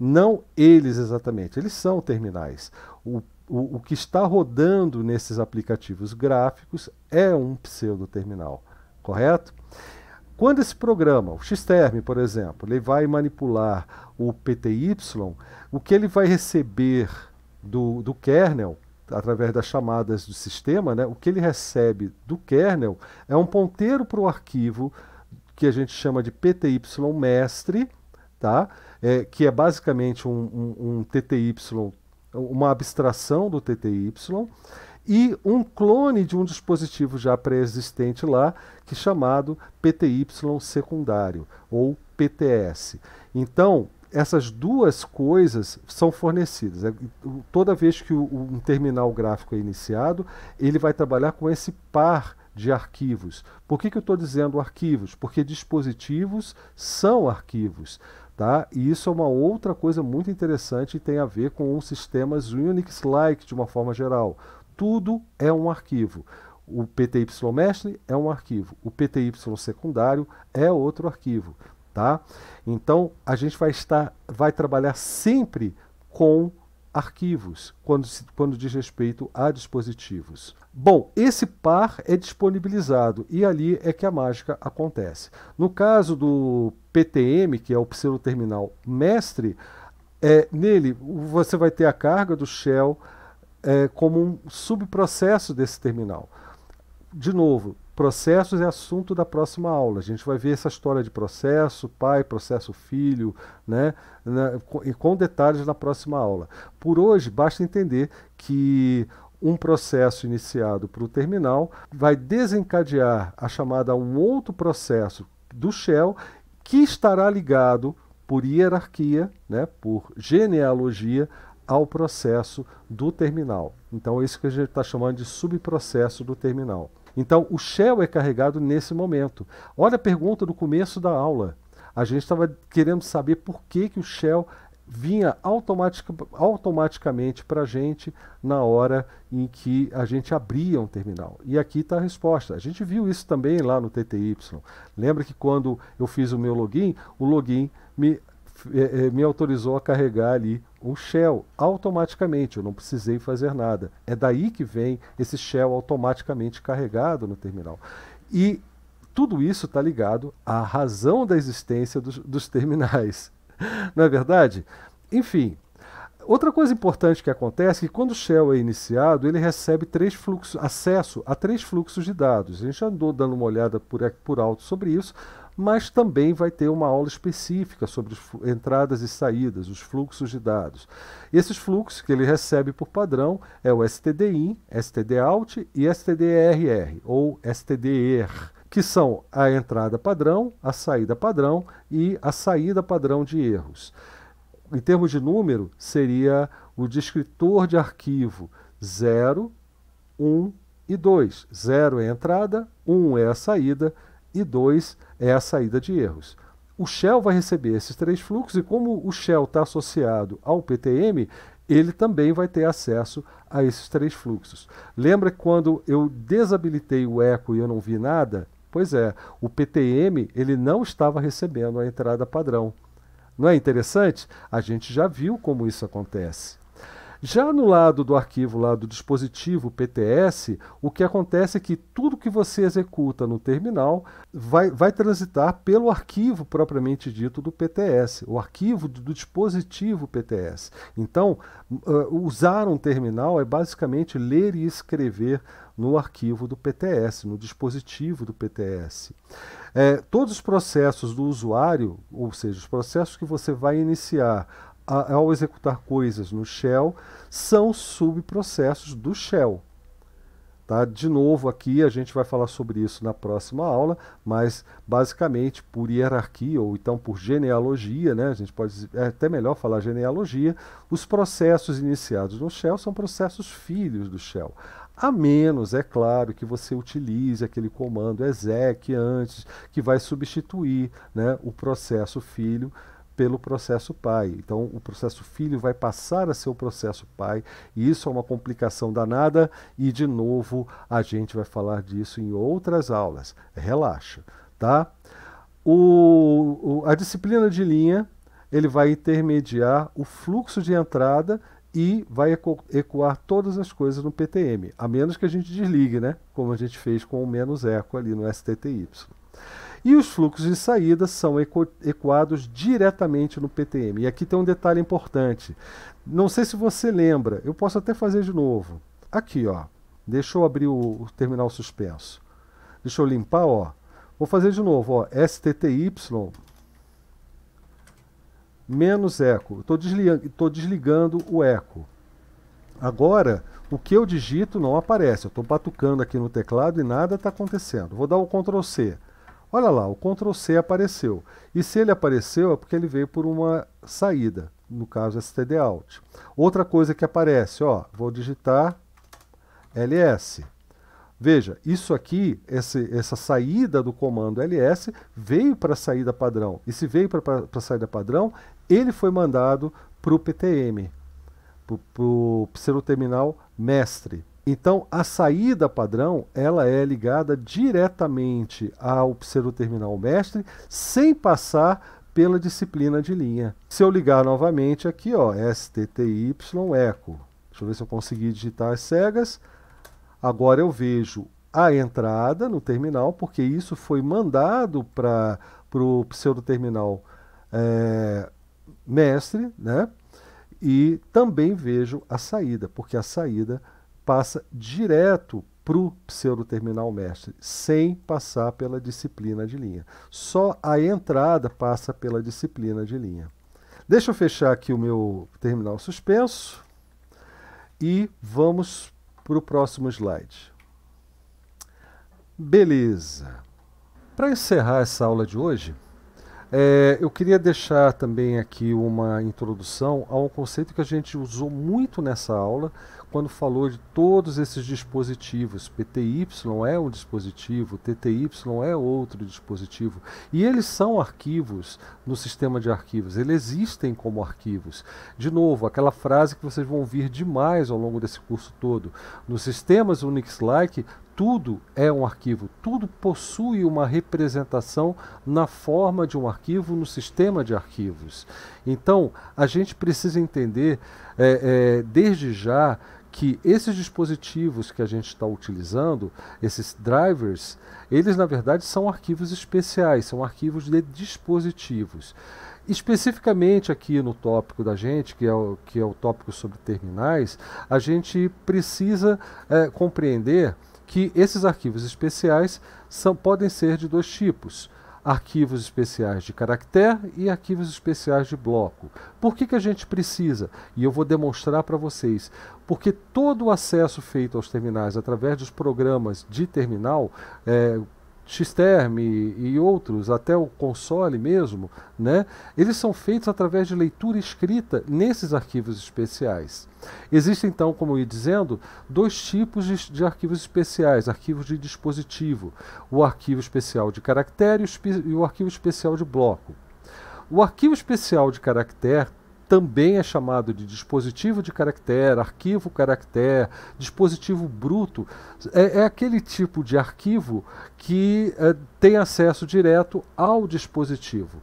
S1: Não eles exatamente, eles são terminais. O, o, o que está rodando nesses aplicativos gráficos é um pseudo-terminal correto? Quando esse programa, o Xterm, por exemplo, ele vai manipular o PTY, o que ele vai receber do, do kernel, através das chamadas do sistema, né, o que ele recebe do kernel é um ponteiro para o arquivo que a gente chama de PTY mestre, tá? É, que é basicamente um, um, um TTY, uma abstração do TTY e um clone de um dispositivo já pré-existente lá, que é chamado PTY secundário ou PTS. Então, essas duas coisas são fornecidas. É, toda vez que um terminal gráfico é iniciado, ele vai trabalhar com esse par de arquivos. Por que, que eu estou dizendo arquivos? Porque dispositivos são arquivos. Tá? E isso é uma outra coisa muito interessante e tem a ver com sistemas Unix-like de uma forma geral tudo é um arquivo. O PTY mestre é um arquivo, o PTY secundário é outro arquivo, tá? Então a gente vai estar, vai trabalhar sempre com arquivos quando, quando diz respeito a dispositivos. Bom, esse par é disponibilizado e ali é que a mágica acontece. No caso do PTM, que é o terminal mestre, é, nele você vai ter a carga do shell, é, como um subprocesso desse terminal. De novo, processos é assunto da próxima aula. A gente vai ver essa história de processo, pai, processo, filho, né? Na, com, e com detalhes na próxima aula. Por hoje, basta entender que um processo iniciado para o terminal vai desencadear a chamada um outro processo do Shell que estará ligado por hierarquia, né, por genealogia, ao processo do terminal. Então, é isso que a gente está chamando de subprocesso do terminal. Então, o shell é carregado nesse momento. Olha a pergunta do começo da aula. A gente estava querendo saber por que, que o shell vinha automaticamente para a gente na hora em que a gente abria um terminal. E aqui está a resposta. A gente viu isso também lá no TTY. Lembra que quando eu fiz o meu login, o login me, eh, eh, me autorizou a carregar ali um shell automaticamente, eu não precisei fazer nada. É daí que vem esse shell automaticamente carregado no terminal. E tudo isso está ligado à razão da existência dos, dos terminais. não é verdade? Enfim, Outra coisa importante que acontece é que quando o shell é iniciado, ele recebe três fluxos, acesso a três fluxos de dados. A gente já andou dando uma olhada por, por alto sobre isso, mas também vai ter uma aula específica sobre entradas e saídas, os fluxos de dados. Esses fluxos que ele recebe por padrão é o STDIN, STDOUT e STDRR ou STDER, que são a entrada padrão, a saída padrão e a saída padrão de erros. Em termos de número, seria o descritor de arquivo 0, 1 e 2. 0 é a entrada, 1 é a saída e 2 é é a saída de erros. O Shell vai receber esses três fluxos e, como o Shell está associado ao PTM, ele também vai ter acesso a esses três fluxos. Lembra quando eu desabilitei o eco e eu não vi nada? Pois é, o PTM ele não estava recebendo a entrada padrão. Não é interessante? A gente já viu como isso acontece. Já no lado do arquivo, lá do dispositivo PTS, o que acontece é que tudo que você executa no terminal vai, vai transitar pelo arquivo propriamente dito do PTS, o arquivo do, dispositivo PTS. Então, uh, usar um terminal é basicamente ler e escrever no arquivo do PTS, no dispositivo do PTS. É, todos os processos do usuário, ou seja, os processos que você vai iniciar ao executar coisas no shell são subprocessos do shell. Tá? De novo, aqui a gente vai falar sobre isso na próxima aula, mas basicamente por hierarquia ou então por genealogia, né? a gente pode é até melhor falar genealogia, os processos iniciados no Shell são processos filhos do Shell. A menos, é claro, que você utilize aquele comando exec antes, que vai substituir né, o processo filho pelo processo pai. Então, o processo filho vai passar a ser o processo pai, e isso é uma complicação danada, e de novo a gente vai falar disso em outras aulas. Relaxa, tá? O, o, a disciplina de linha ele vai intermediar o fluxo de entrada e vai eco, ecoar todas as coisas no PTM, a menos que a gente desligue, né? Como a gente fez com o menos eco ali no STTY. E os fluxos de saída são equados diretamente no PTM. E aqui tem um detalhe importante. Não sei se você lembra, eu posso até fazer de novo. Aqui, ó. Deixa eu abrir o, o terminal suspenso. Deixa eu limpar, ó. Vou fazer de novo, ó. STTY menos eco. Estou desligando, desligando o eco. Agora, o que eu digito não aparece. Eu estou batucando aqui no teclado e nada está acontecendo. Vou dar o Ctrl C. Olha lá, o Ctrl C apareceu. E se ele apareceu é porque ele veio por uma saída, no caso STDOUT. Outra coisa que aparece, ó, vou digitar ls. Veja, isso aqui, esse, essa saída do comando ls veio para a saída padrão. E se veio para a saída padrão, ele foi mandado para o PTM, para o pseudoterminal mestre. Então, a saída padrão, ela é ligada diretamente ao pseudoterminal mestre, sem passar pela disciplina de linha. Se eu ligar novamente aqui, ó, STTY eco. Deixa eu ver se eu consegui digitar as cegas. Agora eu vejo a entrada no terminal, porque isso foi mandado para o pseudoterminal é, mestre, né? E também vejo a saída, porque a saída passa direto para o pseudoterminal mestre, sem passar pela disciplina de linha. Só a entrada passa pela disciplina de linha. Deixa eu fechar aqui o meu terminal suspenso e vamos para o próximo slide. Beleza. Para encerrar essa aula de hoje, é, eu queria deixar também aqui uma introdução a um conceito que a gente usou muito nessa aula, quando falou de todos esses dispositivos. PTY é um dispositivo, TTY é outro dispositivo. E eles são arquivos no sistema de arquivos, eles existem como arquivos. De novo, aquela frase que vocês vão ouvir demais ao longo desse curso todo. Nos sistemas Unix-like, tudo é um arquivo, tudo possui uma representação na forma de um arquivo, no sistema de arquivos. Então, a gente precisa entender é, é, desde já que esses dispositivos que a gente está utilizando, esses drivers, eles na verdade são arquivos especiais, são arquivos de dispositivos. Especificamente aqui no tópico da gente, que é o, que é o tópico sobre terminais, a gente precisa é, compreender que esses arquivos especiais são, podem ser de dois tipos: arquivos especiais de caractere e arquivos especiais de bloco. Por que, que a gente precisa? E eu vou demonstrar para vocês. Porque todo o acesso feito aos terminais através dos programas de terminal, é, Xterm e outros, até o console mesmo, né? eles são feitos através de leitura escrita nesses arquivos especiais. Existem, então, como eu ia dizendo, dois tipos de, de arquivos especiais: arquivos de dispositivo, o arquivo especial de caractere e o arquivo especial de bloco. O arquivo especial de caractere também é chamado de dispositivo de caractere, arquivo caractere, dispositivo bruto. É, é aquele tipo de arquivo que é, tem acesso direto ao dispositivo.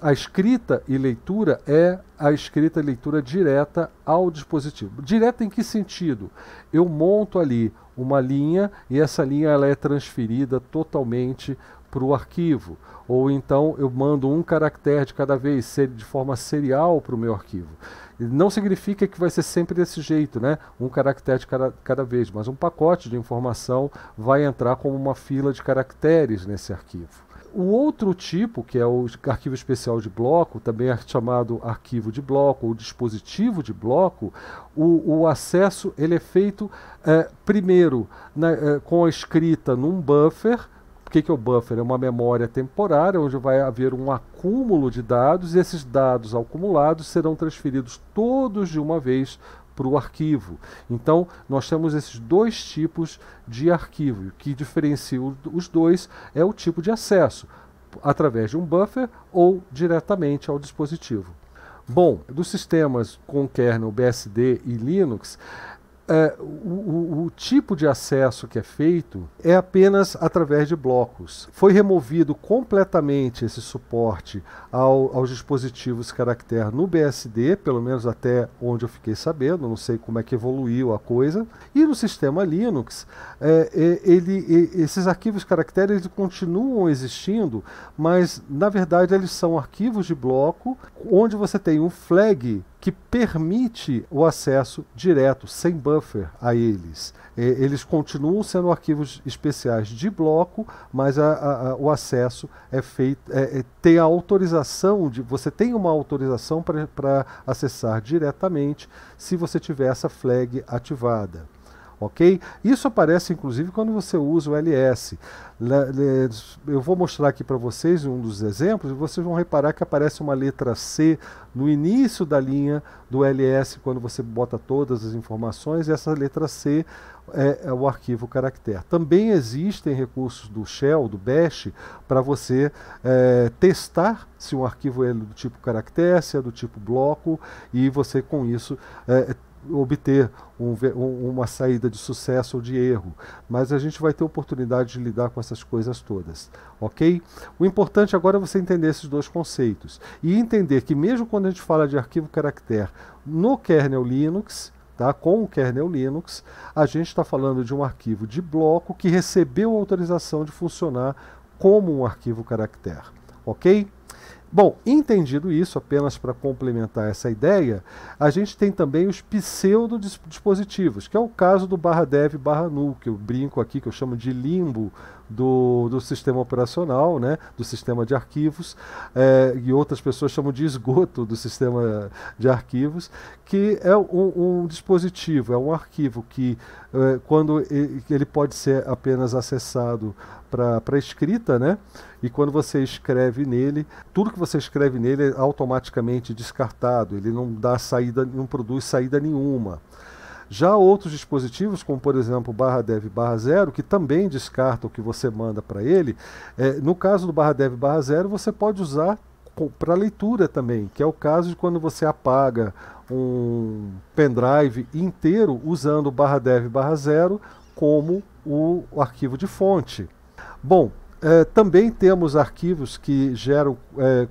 S1: A escrita e leitura é a escrita e leitura direta ao dispositivo. Direta em que sentido? Eu monto ali uma linha e essa linha ela é transferida totalmente para o arquivo, ou então eu mando um caractere de cada vez, de forma serial para o meu arquivo. Não significa que vai ser sempre desse jeito, né? um caractere de cada, cada vez, mas um pacote de informação vai entrar como uma fila de caracteres nesse arquivo. O outro tipo, que é o arquivo especial de bloco, também é chamado arquivo de bloco ou dispositivo de bloco, o, o acesso ele é feito eh, primeiro na, né, eh, com a escrita num buffer, o que, que é o buffer? É uma memória temporária onde vai haver um acúmulo de dados e esses dados acumulados serão transferidos todos de uma vez para o arquivo. Então, nós temos esses dois tipos de arquivo. O que diferencia os dois é o tipo de acesso, através de um buffer ou diretamente ao dispositivo. Bom, dos sistemas com kernel BSD e Linux, é, o, o, tipo de acesso que é feito é apenas através de blocos. Foi removido completamente esse suporte ao, aos dispositivos caractere no BSD, pelo menos até onde eu fiquei sabendo, não sei como é que evoluiu a coisa. E no sistema Linux, é, é ele, esses arquivos caractere eles continuam existindo, mas na verdade eles são arquivos de bloco onde você tem um flag que permite o acesso direto, sem buffer, a eles. eles continuam sendo arquivos especiais de bloco, mas a, a, a, o acesso é feito, é, é, tem a autorização de. Você tem uma autorização para acessar diretamente se você tiver essa flag ativada ok? Isso aparece inclusive quando você usa o LS. Eu vou mostrar aqui para vocês um dos exemplos e vocês vão reparar que aparece uma letra C no início da linha do LS quando você bota todas as informações. E essa letra C é, é o arquivo caractere. Também existem recursos do Shell, do Bash, para você é, testar se um arquivo é do tipo caractere, se é do tipo bloco, e você com isso é, obter um, uma saída de sucesso ou de erro, mas a gente vai ter oportunidade de lidar com essas coisas todas, ok? O importante agora é você entender esses dois conceitos e entender que mesmo quando a gente fala de arquivo caractere no kernel Linux, Tá? com o kernel Linux, a gente está falando de um arquivo de bloco que recebeu autorização de funcionar como um arquivo caractere, ok? Bom, entendido isso, apenas para complementar essa ideia, a gente tem também os pseudodispositivos, que é o caso do barra dev barra null, que eu brinco aqui, que eu chamo de limbo do, do sistema operacional, né, do sistema de arquivos, é, e outras pessoas chamam de esgoto do sistema de arquivos, que é um, um dispositivo, é um arquivo que é, quando ele pode ser apenas acessado para escrita, né? e quando você escreve nele, tudo que você escreve nele é automaticamente descartado, ele não dá saída, não produz saída nenhuma. Já outros dispositivos, como por exemplo barra dev barra zero, que também descarta o que você manda para ele, é, no caso do barra dev barra zero, você pode usar para leitura também, que é o caso de quando você apaga um pendrive inteiro usando barra dev barra zero como o arquivo de fonte. Bom, é, também temos arquivos que geram é,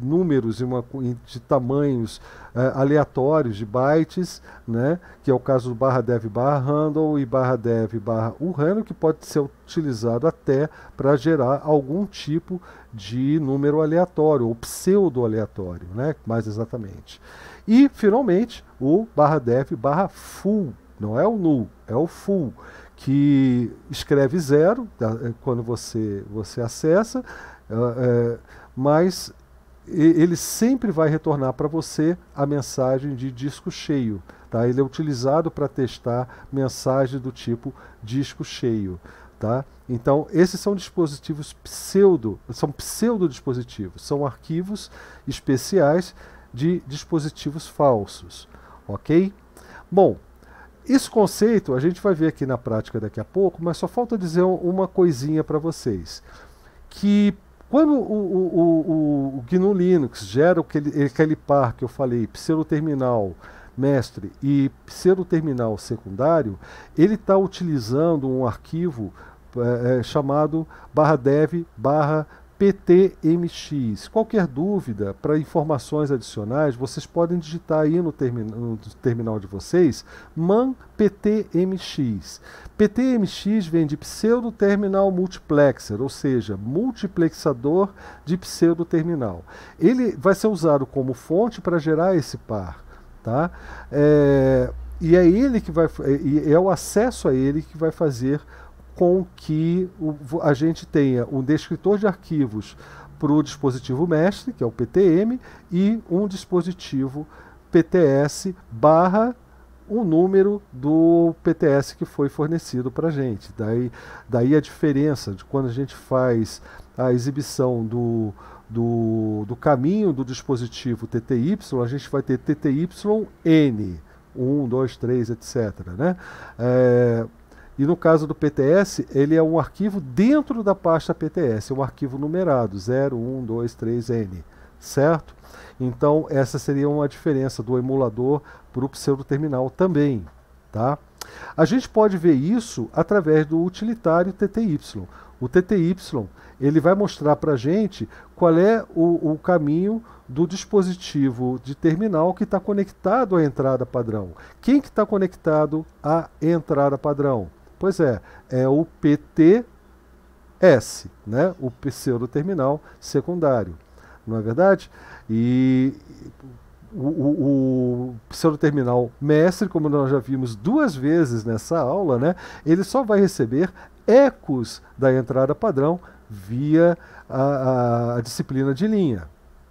S1: números e uma, de tamanhos é, aleatórios de bytes, né, que é o caso do barra dev barra handle e barra dev barra urano, que pode ser utilizado até para gerar algum tipo de número aleatório, ou pseudo aleatório, né, mais exatamente. E, finalmente, o barra dev barra full, não é o null, é o full que escreve zero tá, é, quando você, você acessa, é, é, mas ele sempre vai retornar para você a mensagem de disco cheio. Tá? Ele é utilizado para testar mensagem do tipo disco cheio. Tá? Então, esses são dispositivos pseudo, são pseudo-dispositivos, são arquivos especiais de dispositivos falsos. Ok? Bom, esse conceito a gente vai ver aqui na prática daqui a pouco, mas só falta dizer uma coisinha para vocês. Que quando o, o, o, o, GNU Linux gera aquele, aquele par que eu falei, pseudo terminal mestre e pseudo terminal secundário, ele está utilizando um arquivo é, é, chamado barra dev barra PTMX. Qualquer dúvida, para informações adicionais, vocês podem digitar aí no, termi no terminal de vocês, MAN PTMX. PTMX vem de Pseudo Terminal Multiplexer, ou seja, multiplexador de pseudo terminal. Ele vai ser usado como fonte para gerar esse par, tá? É, e é ele que vai, é o acesso a ele que vai fazer com que o, a gente tenha um descritor de arquivos para o dispositivo mestre, que é o PTM, e um dispositivo PTS barra o número do PTS que foi fornecido para a gente. Daí, daí a diferença de quando a gente faz a exibição do, do, do caminho do dispositivo TTY, a gente vai ter TTYN, 1, 2, 3, etc. Né? É, e no caso do PTS, ele é um arquivo dentro da pasta PTS, é um arquivo numerado, 0, 1, 2, 3, N, certo? Então, essa seria uma diferença do emulador para o pseudo-terminal também, tá? A gente pode ver isso através do utilitário TTY. O TTY ele vai mostrar para a gente qual é o, o, caminho do dispositivo de terminal que está conectado à entrada padrão. Quem que está conectado à entrada padrão? Pois é, é o PTS, né? o terminal secundário. Não é verdade? E o, o, o mestre, como nós já vimos duas vezes nessa aula, né? ele só vai receber ecos da entrada padrão via a, a, a disciplina de linha.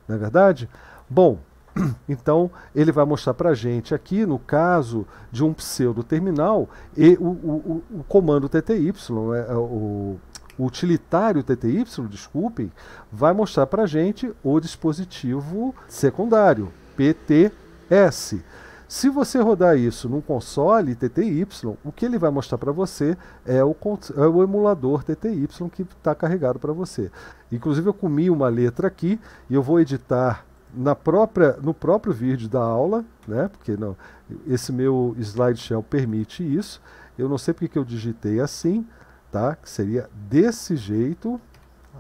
S1: Não é verdade? Bom, Então, ele vai mostrar para a gente aqui, no caso de um pseudo-terminal, e o, o, o, comando TTY, é, é, o, utilitário TTY, desculpem, vai mostrar para a gente o dispositivo secundário, PTS. Se você rodar isso num console TTY, o que ele vai mostrar para você é o, é o, emulador TTY que está carregado para você. Inclusive eu comi uma letra aqui e eu vou editar na própria, no próprio vídeo da aula, né? Porque não, esse meu slideshell permite isso. Eu não sei porque que eu digitei assim, tá? Que seria desse jeito.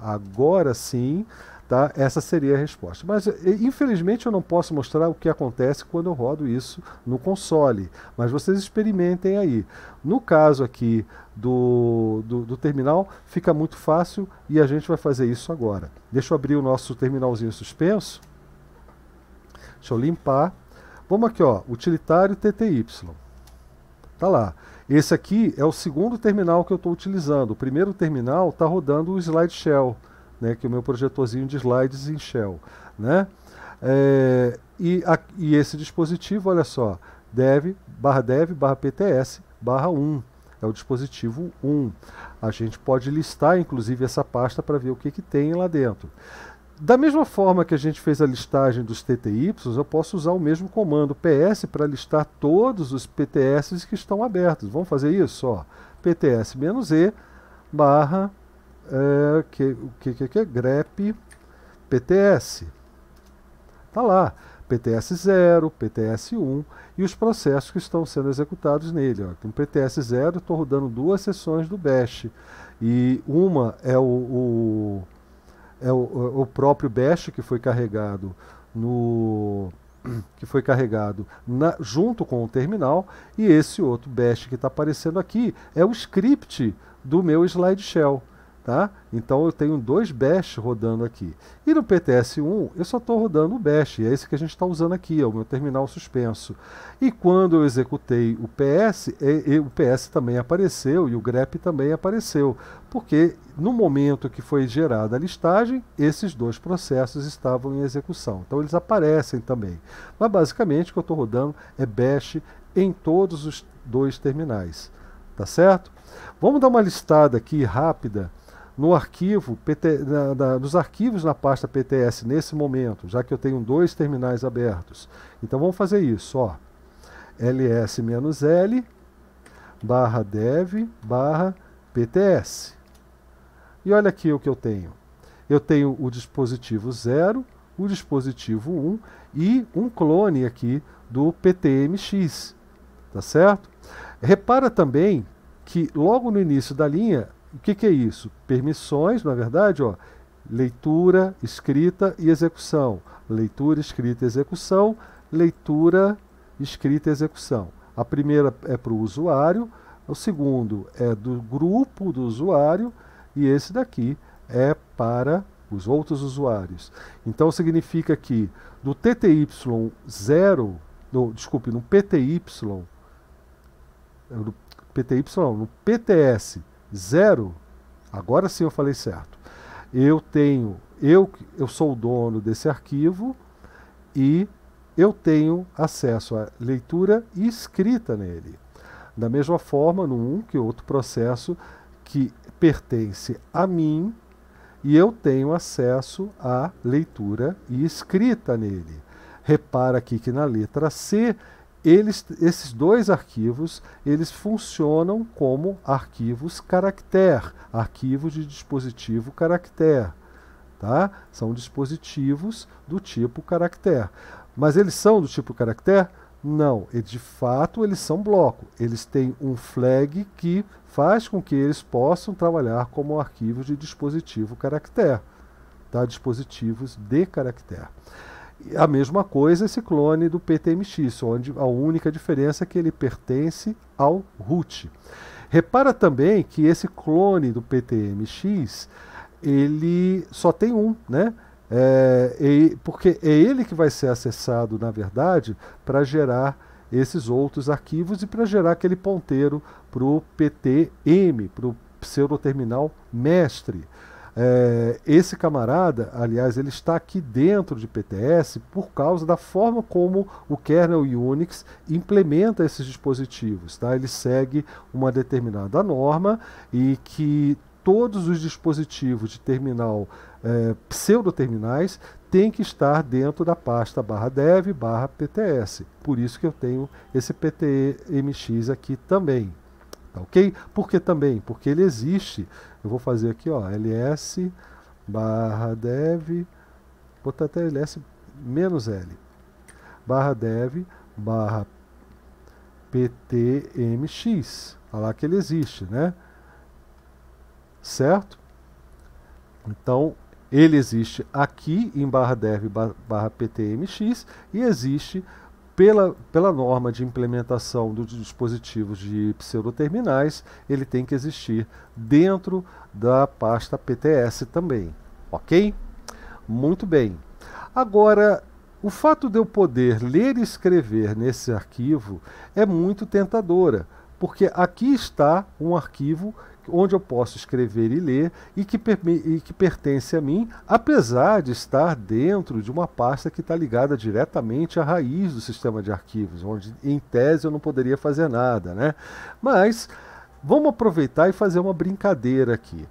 S1: Agora sim, tá? Essa seria a resposta. Mas infelizmente eu não posso mostrar o que acontece quando eu rodo isso no console. Mas vocês experimentem aí. No caso aqui do, do, do terminal, fica muito fácil e a gente vai fazer isso agora. Deixa eu abrir o nosso terminalzinho suspenso. Deixa eu limpar. Vamos aqui, ó, utilitário TTY. Tá lá. Esse aqui é o segundo terminal que eu estou utilizando. O primeiro terminal está rodando o Slide Shell, né, que é o meu projetorzinho de slides em Shell. Né? É, e, a, e esse dispositivo, olha só, dev, barra dev, barra pts, barra 1. É o dispositivo 1. A gente pode listar, inclusive, essa pasta para ver o que, que tem lá dentro. Da mesma forma que a gente fez a listagem dos TTY, eu posso usar o mesmo comando ps para listar todos os PTS que estão abertos. Vamos fazer isso? Ó, pts-e barra é, que, que, que, que, é? grep pts. Está lá, pts0, pts1 e os processos que estão sendo executados nele. Ó. Tem pts0, estou rodando duas sessões do bash. E uma é o, o é o, o próprio Bash que foi carregado no que foi carregado na, junto com o terminal e esse outro bash que está aparecendo aqui é o script do meu slide shell Tá? Então eu tenho dois bash rodando aqui. E no PTS1 eu só estou rodando o bash, é esse que a gente está usando aqui, é o meu terminal suspenso. E quando eu executei o PS, e, é, e, o PS também apareceu e o grep também apareceu, porque no momento que foi gerada a listagem, esses dois processos estavam em execução. Então eles aparecem também. Mas basicamente o que eu estou rodando é bash em todos os dois terminais. Tá certo? Vamos dar uma listada aqui rápida no arquivo PT, na, na, nos arquivos na pasta PTS nesse momento, já que eu tenho dois terminais abertos. Então vamos fazer isso, ó. ls-l barra dev barra PTS. E olha aqui o que eu tenho. Eu tenho o dispositivo 0, o dispositivo 1 um, e um clone aqui do PTMX, tá certo? Repara também que logo no início da linha o que, que é isso? Permissões, na é verdade, ó, leitura, escrita e execução. Leitura, escrita e execução. Leitura, escrita e execução. A primeira é para o usuário, o segundo é do grupo do usuário e esse daqui é para os outros usuários. Então significa que do TTY 0, no, desculpe, no PTY, no PTY, no PTS zero. Agora sim eu falei certo. Eu tenho, eu, eu sou o dono desse arquivo e eu tenho acesso à leitura e escrita nele. Da mesma forma, no um que outro processo que pertence a mim e eu tenho acesso à leitura e escrita nele. Repara aqui que na letra C eles, esses dois arquivos eles funcionam como arquivos caractere, arquivos de dispositivo caractere. Tá? São dispositivos do tipo caractere. Mas eles são do tipo caractere? Não, de fato eles são bloco. Eles têm um flag que faz com que eles possam trabalhar como arquivos de dispositivo caractere, tá? dispositivos de caractere. A mesma coisa esse clone do PTMX, onde a única diferença é que ele pertence ao root. Repara também que esse clone do PTMX, ele só tem um, né? É, e, porque é ele que vai ser acessado, na verdade, para gerar esses outros arquivos e para gerar aquele ponteiro para o PTM, para o pseudoterminal mestre. É, esse camarada, aliás, ele está aqui dentro de PTS por causa da forma como o kernel Unix implementa esses dispositivos. Tá? Ele segue uma determinada norma e que todos os dispositivos de terminal é, terminais têm que estar dentro da pasta barra dev barra pts. Por isso que eu tenho esse ptmx aqui também. Tá ok? Por que também? Porque ele existe eu vou fazer aqui, ó, ls barra dev, botar até ls menos l, barra dev barra ptmx. Olha tá lá que ele existe, né? Certo? Então, ele existe aqui em barra dev barra ptmx e existe pela, pela norma de implementação dos dispositivos de pseudoterminais, ele tem que existir dentro da pasta PTS também, ok? Muito bem. Agora, o fato de eu poder ler e escrever nesse arquivo é muito tentadora, porque aqui está um arquivo onde eu posso escrever e ler e que, e que pertence a mim, apesar de estar dentro de uma pasta que está ligada diretamente à raiz do sistema de arquivos, onde em tese eu não poderia fazer nada, né? Mas vamos aproveitar e fazer uma brincadeira aqui.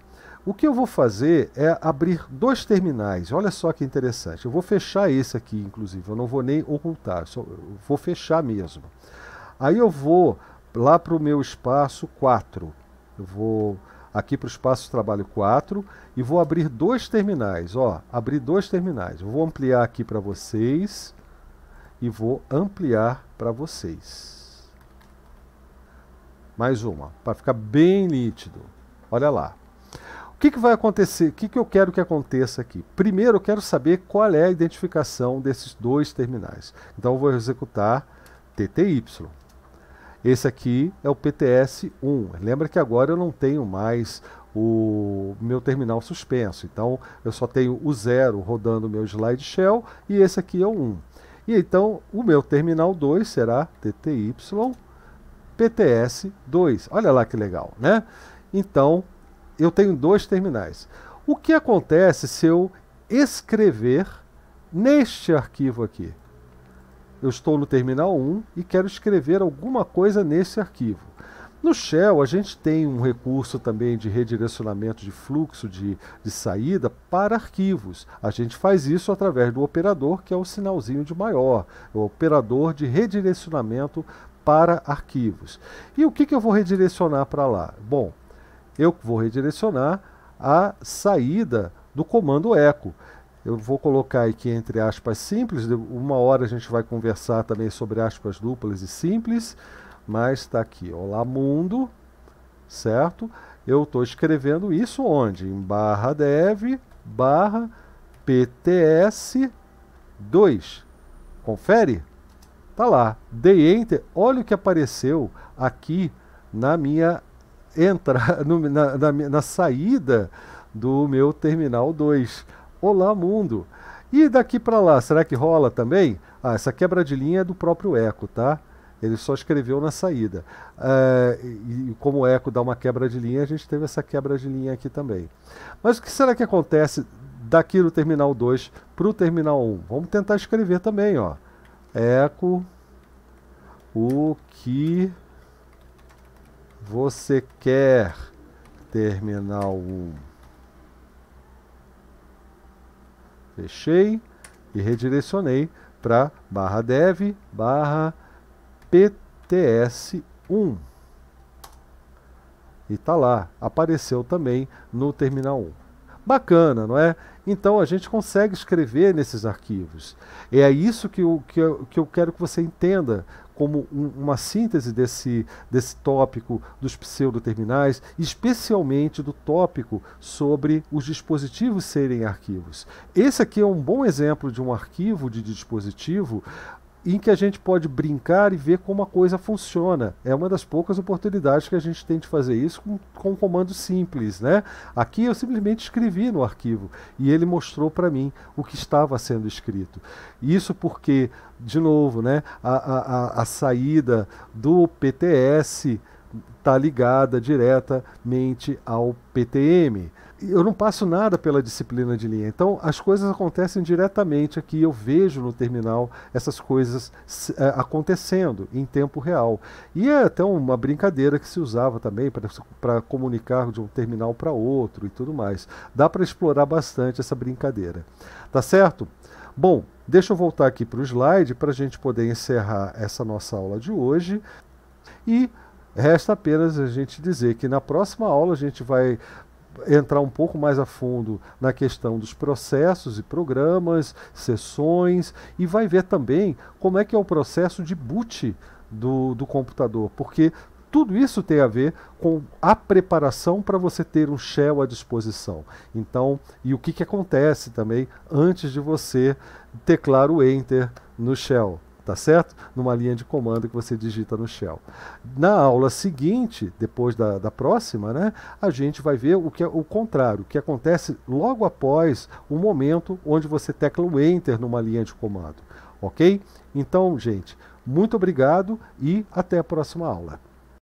S1: O que eu vou fazer é abrir dois terminais. Olha só que interessante. Eu vou fechar esse aqui, inclusive. Eu não vou nem ocultar, só vou fechar mesmo. Aí eu vou lá para o meu espaço 4 eu vou aqui para o espaço de trabalho 4 e vou abrir dois terminais. Ó, abrir dois terminais. vou ampliar aqui para vocês e vou ampliar para vocês. Mais uma, para ficar bem nítido. Olha lá. O que, que vai acontecer? O que, que eu quero que aconteça aqui? Primeiro, eu quero saber qual é a identificação desses dois terminais. Então, eu vou executar TTY. Esse aqui é o PTS 1. Lembra que agora eu não tenho mais o meu terminal suspenso. Então eu só tenho o 0 rodando o meu slide shell e esse aqui é o 1. E então o meu terminal 2 será TTY PTS 2. Olha lá que legal, né? Então eu tenho dois terminais. O que acontece se eu escrever neste arquivo aqui? Eu estou no terminal 1 e quero escrever alguma coisa nesse arquivo. No Shell, a gente tem um recurso também de redirecionamento de fluxo de, de saída para arquivos. A gente faz isso através do operador, que é o sinalzinho de maior, o operador de redirecionamento para arquivos. E o que, que eu vou redirecionar para lá? Bom, eu vou redirecionar a saída do comando echo. Eu vou colocar aqui entre aspas simples, uma hora a gente vai conversar também sobre aspas duplas e simples, mas está aqui, olá mundo, certo? Eu estou escrevendo isso onde? Em barra dev, barra pts 2. Confere? Tá lá, dei enter, olha o que apareceu aqui na minha entrada, na, na, na saída do meu terminal 2 Olá Mundo. E daqui para lá, será que rola também? Ah, essa quebra de linha é do próprio Eco, tá? Ele só escreveu na saída. Eh, e, como o Eco dá uma quebra de linha, a gente teve essa quebra de linha aqui também. Mas o que será que acontece daqui do terminal 2 para o terminal 1? Vamos tentar escrever também, ó. Eco, o que você quer, terminal 1? fechei e redirecionei para barra dev barra pts1 e tá lá apareceu também no terminal 1 Bacana, não é? Então a gente consegue escrever nesses arquivos. É isso que eu, que eu, que eu quero que você entenda como um, uma síntese desse, desse tópico dos pseudoterminais, especialmente do tópico sobre os dispositivos serem arquivos. Esse aqui é um bom exemplo de um arquivo de dispositivo em que a gente pode brincar e ver como a coisa funciona. É uma das poucas oportunidades que a gente tem de fazer isso com, com um comando simples, né? Aqui eu simplesmente escrevi no arquivo e ele mostrou para mim o que estava sendo escrito. Isso porque, de novo, né, a, a, a saída do PTS está ligada diretamente ao PTM eu não passo nada pela disciplina de linha. Então, as coisas acontecem diretamente aqui. Eu vejo no terminal essas coisas é, acontecendo em tempo real. E é até uma brincadeira que se usava também para comunicar de um terminal para outro e tudo mais. Dá para explorar bastante essa brincadeira. Tá certo? Bom, deixa eu voltar aqui para o slide para a gente poder encerrar essa nossa aula de hoje. E Resta apenas a gente dizer que na próxima aula a gente vai entrar um pouco mais a fundo na questão dos processos e programas, sessões, e vai ver também como é que é o processo de boot do, do computador, porque tudo isso tem a ver com a preparação para você ter um shell à disposição. Então, e o que, que acontece também antes de você teclar o enter no shell tá certo? Numa linha de comando que você digita no Shell. Na aula seguinte, depois da, da próxima, né, a gente vai ver o que é o contrário, o que acontece logo após o momento onde você tecla o Enter numa linha de comando, ok? Então, gente, muito obrigado e até a próxima aula.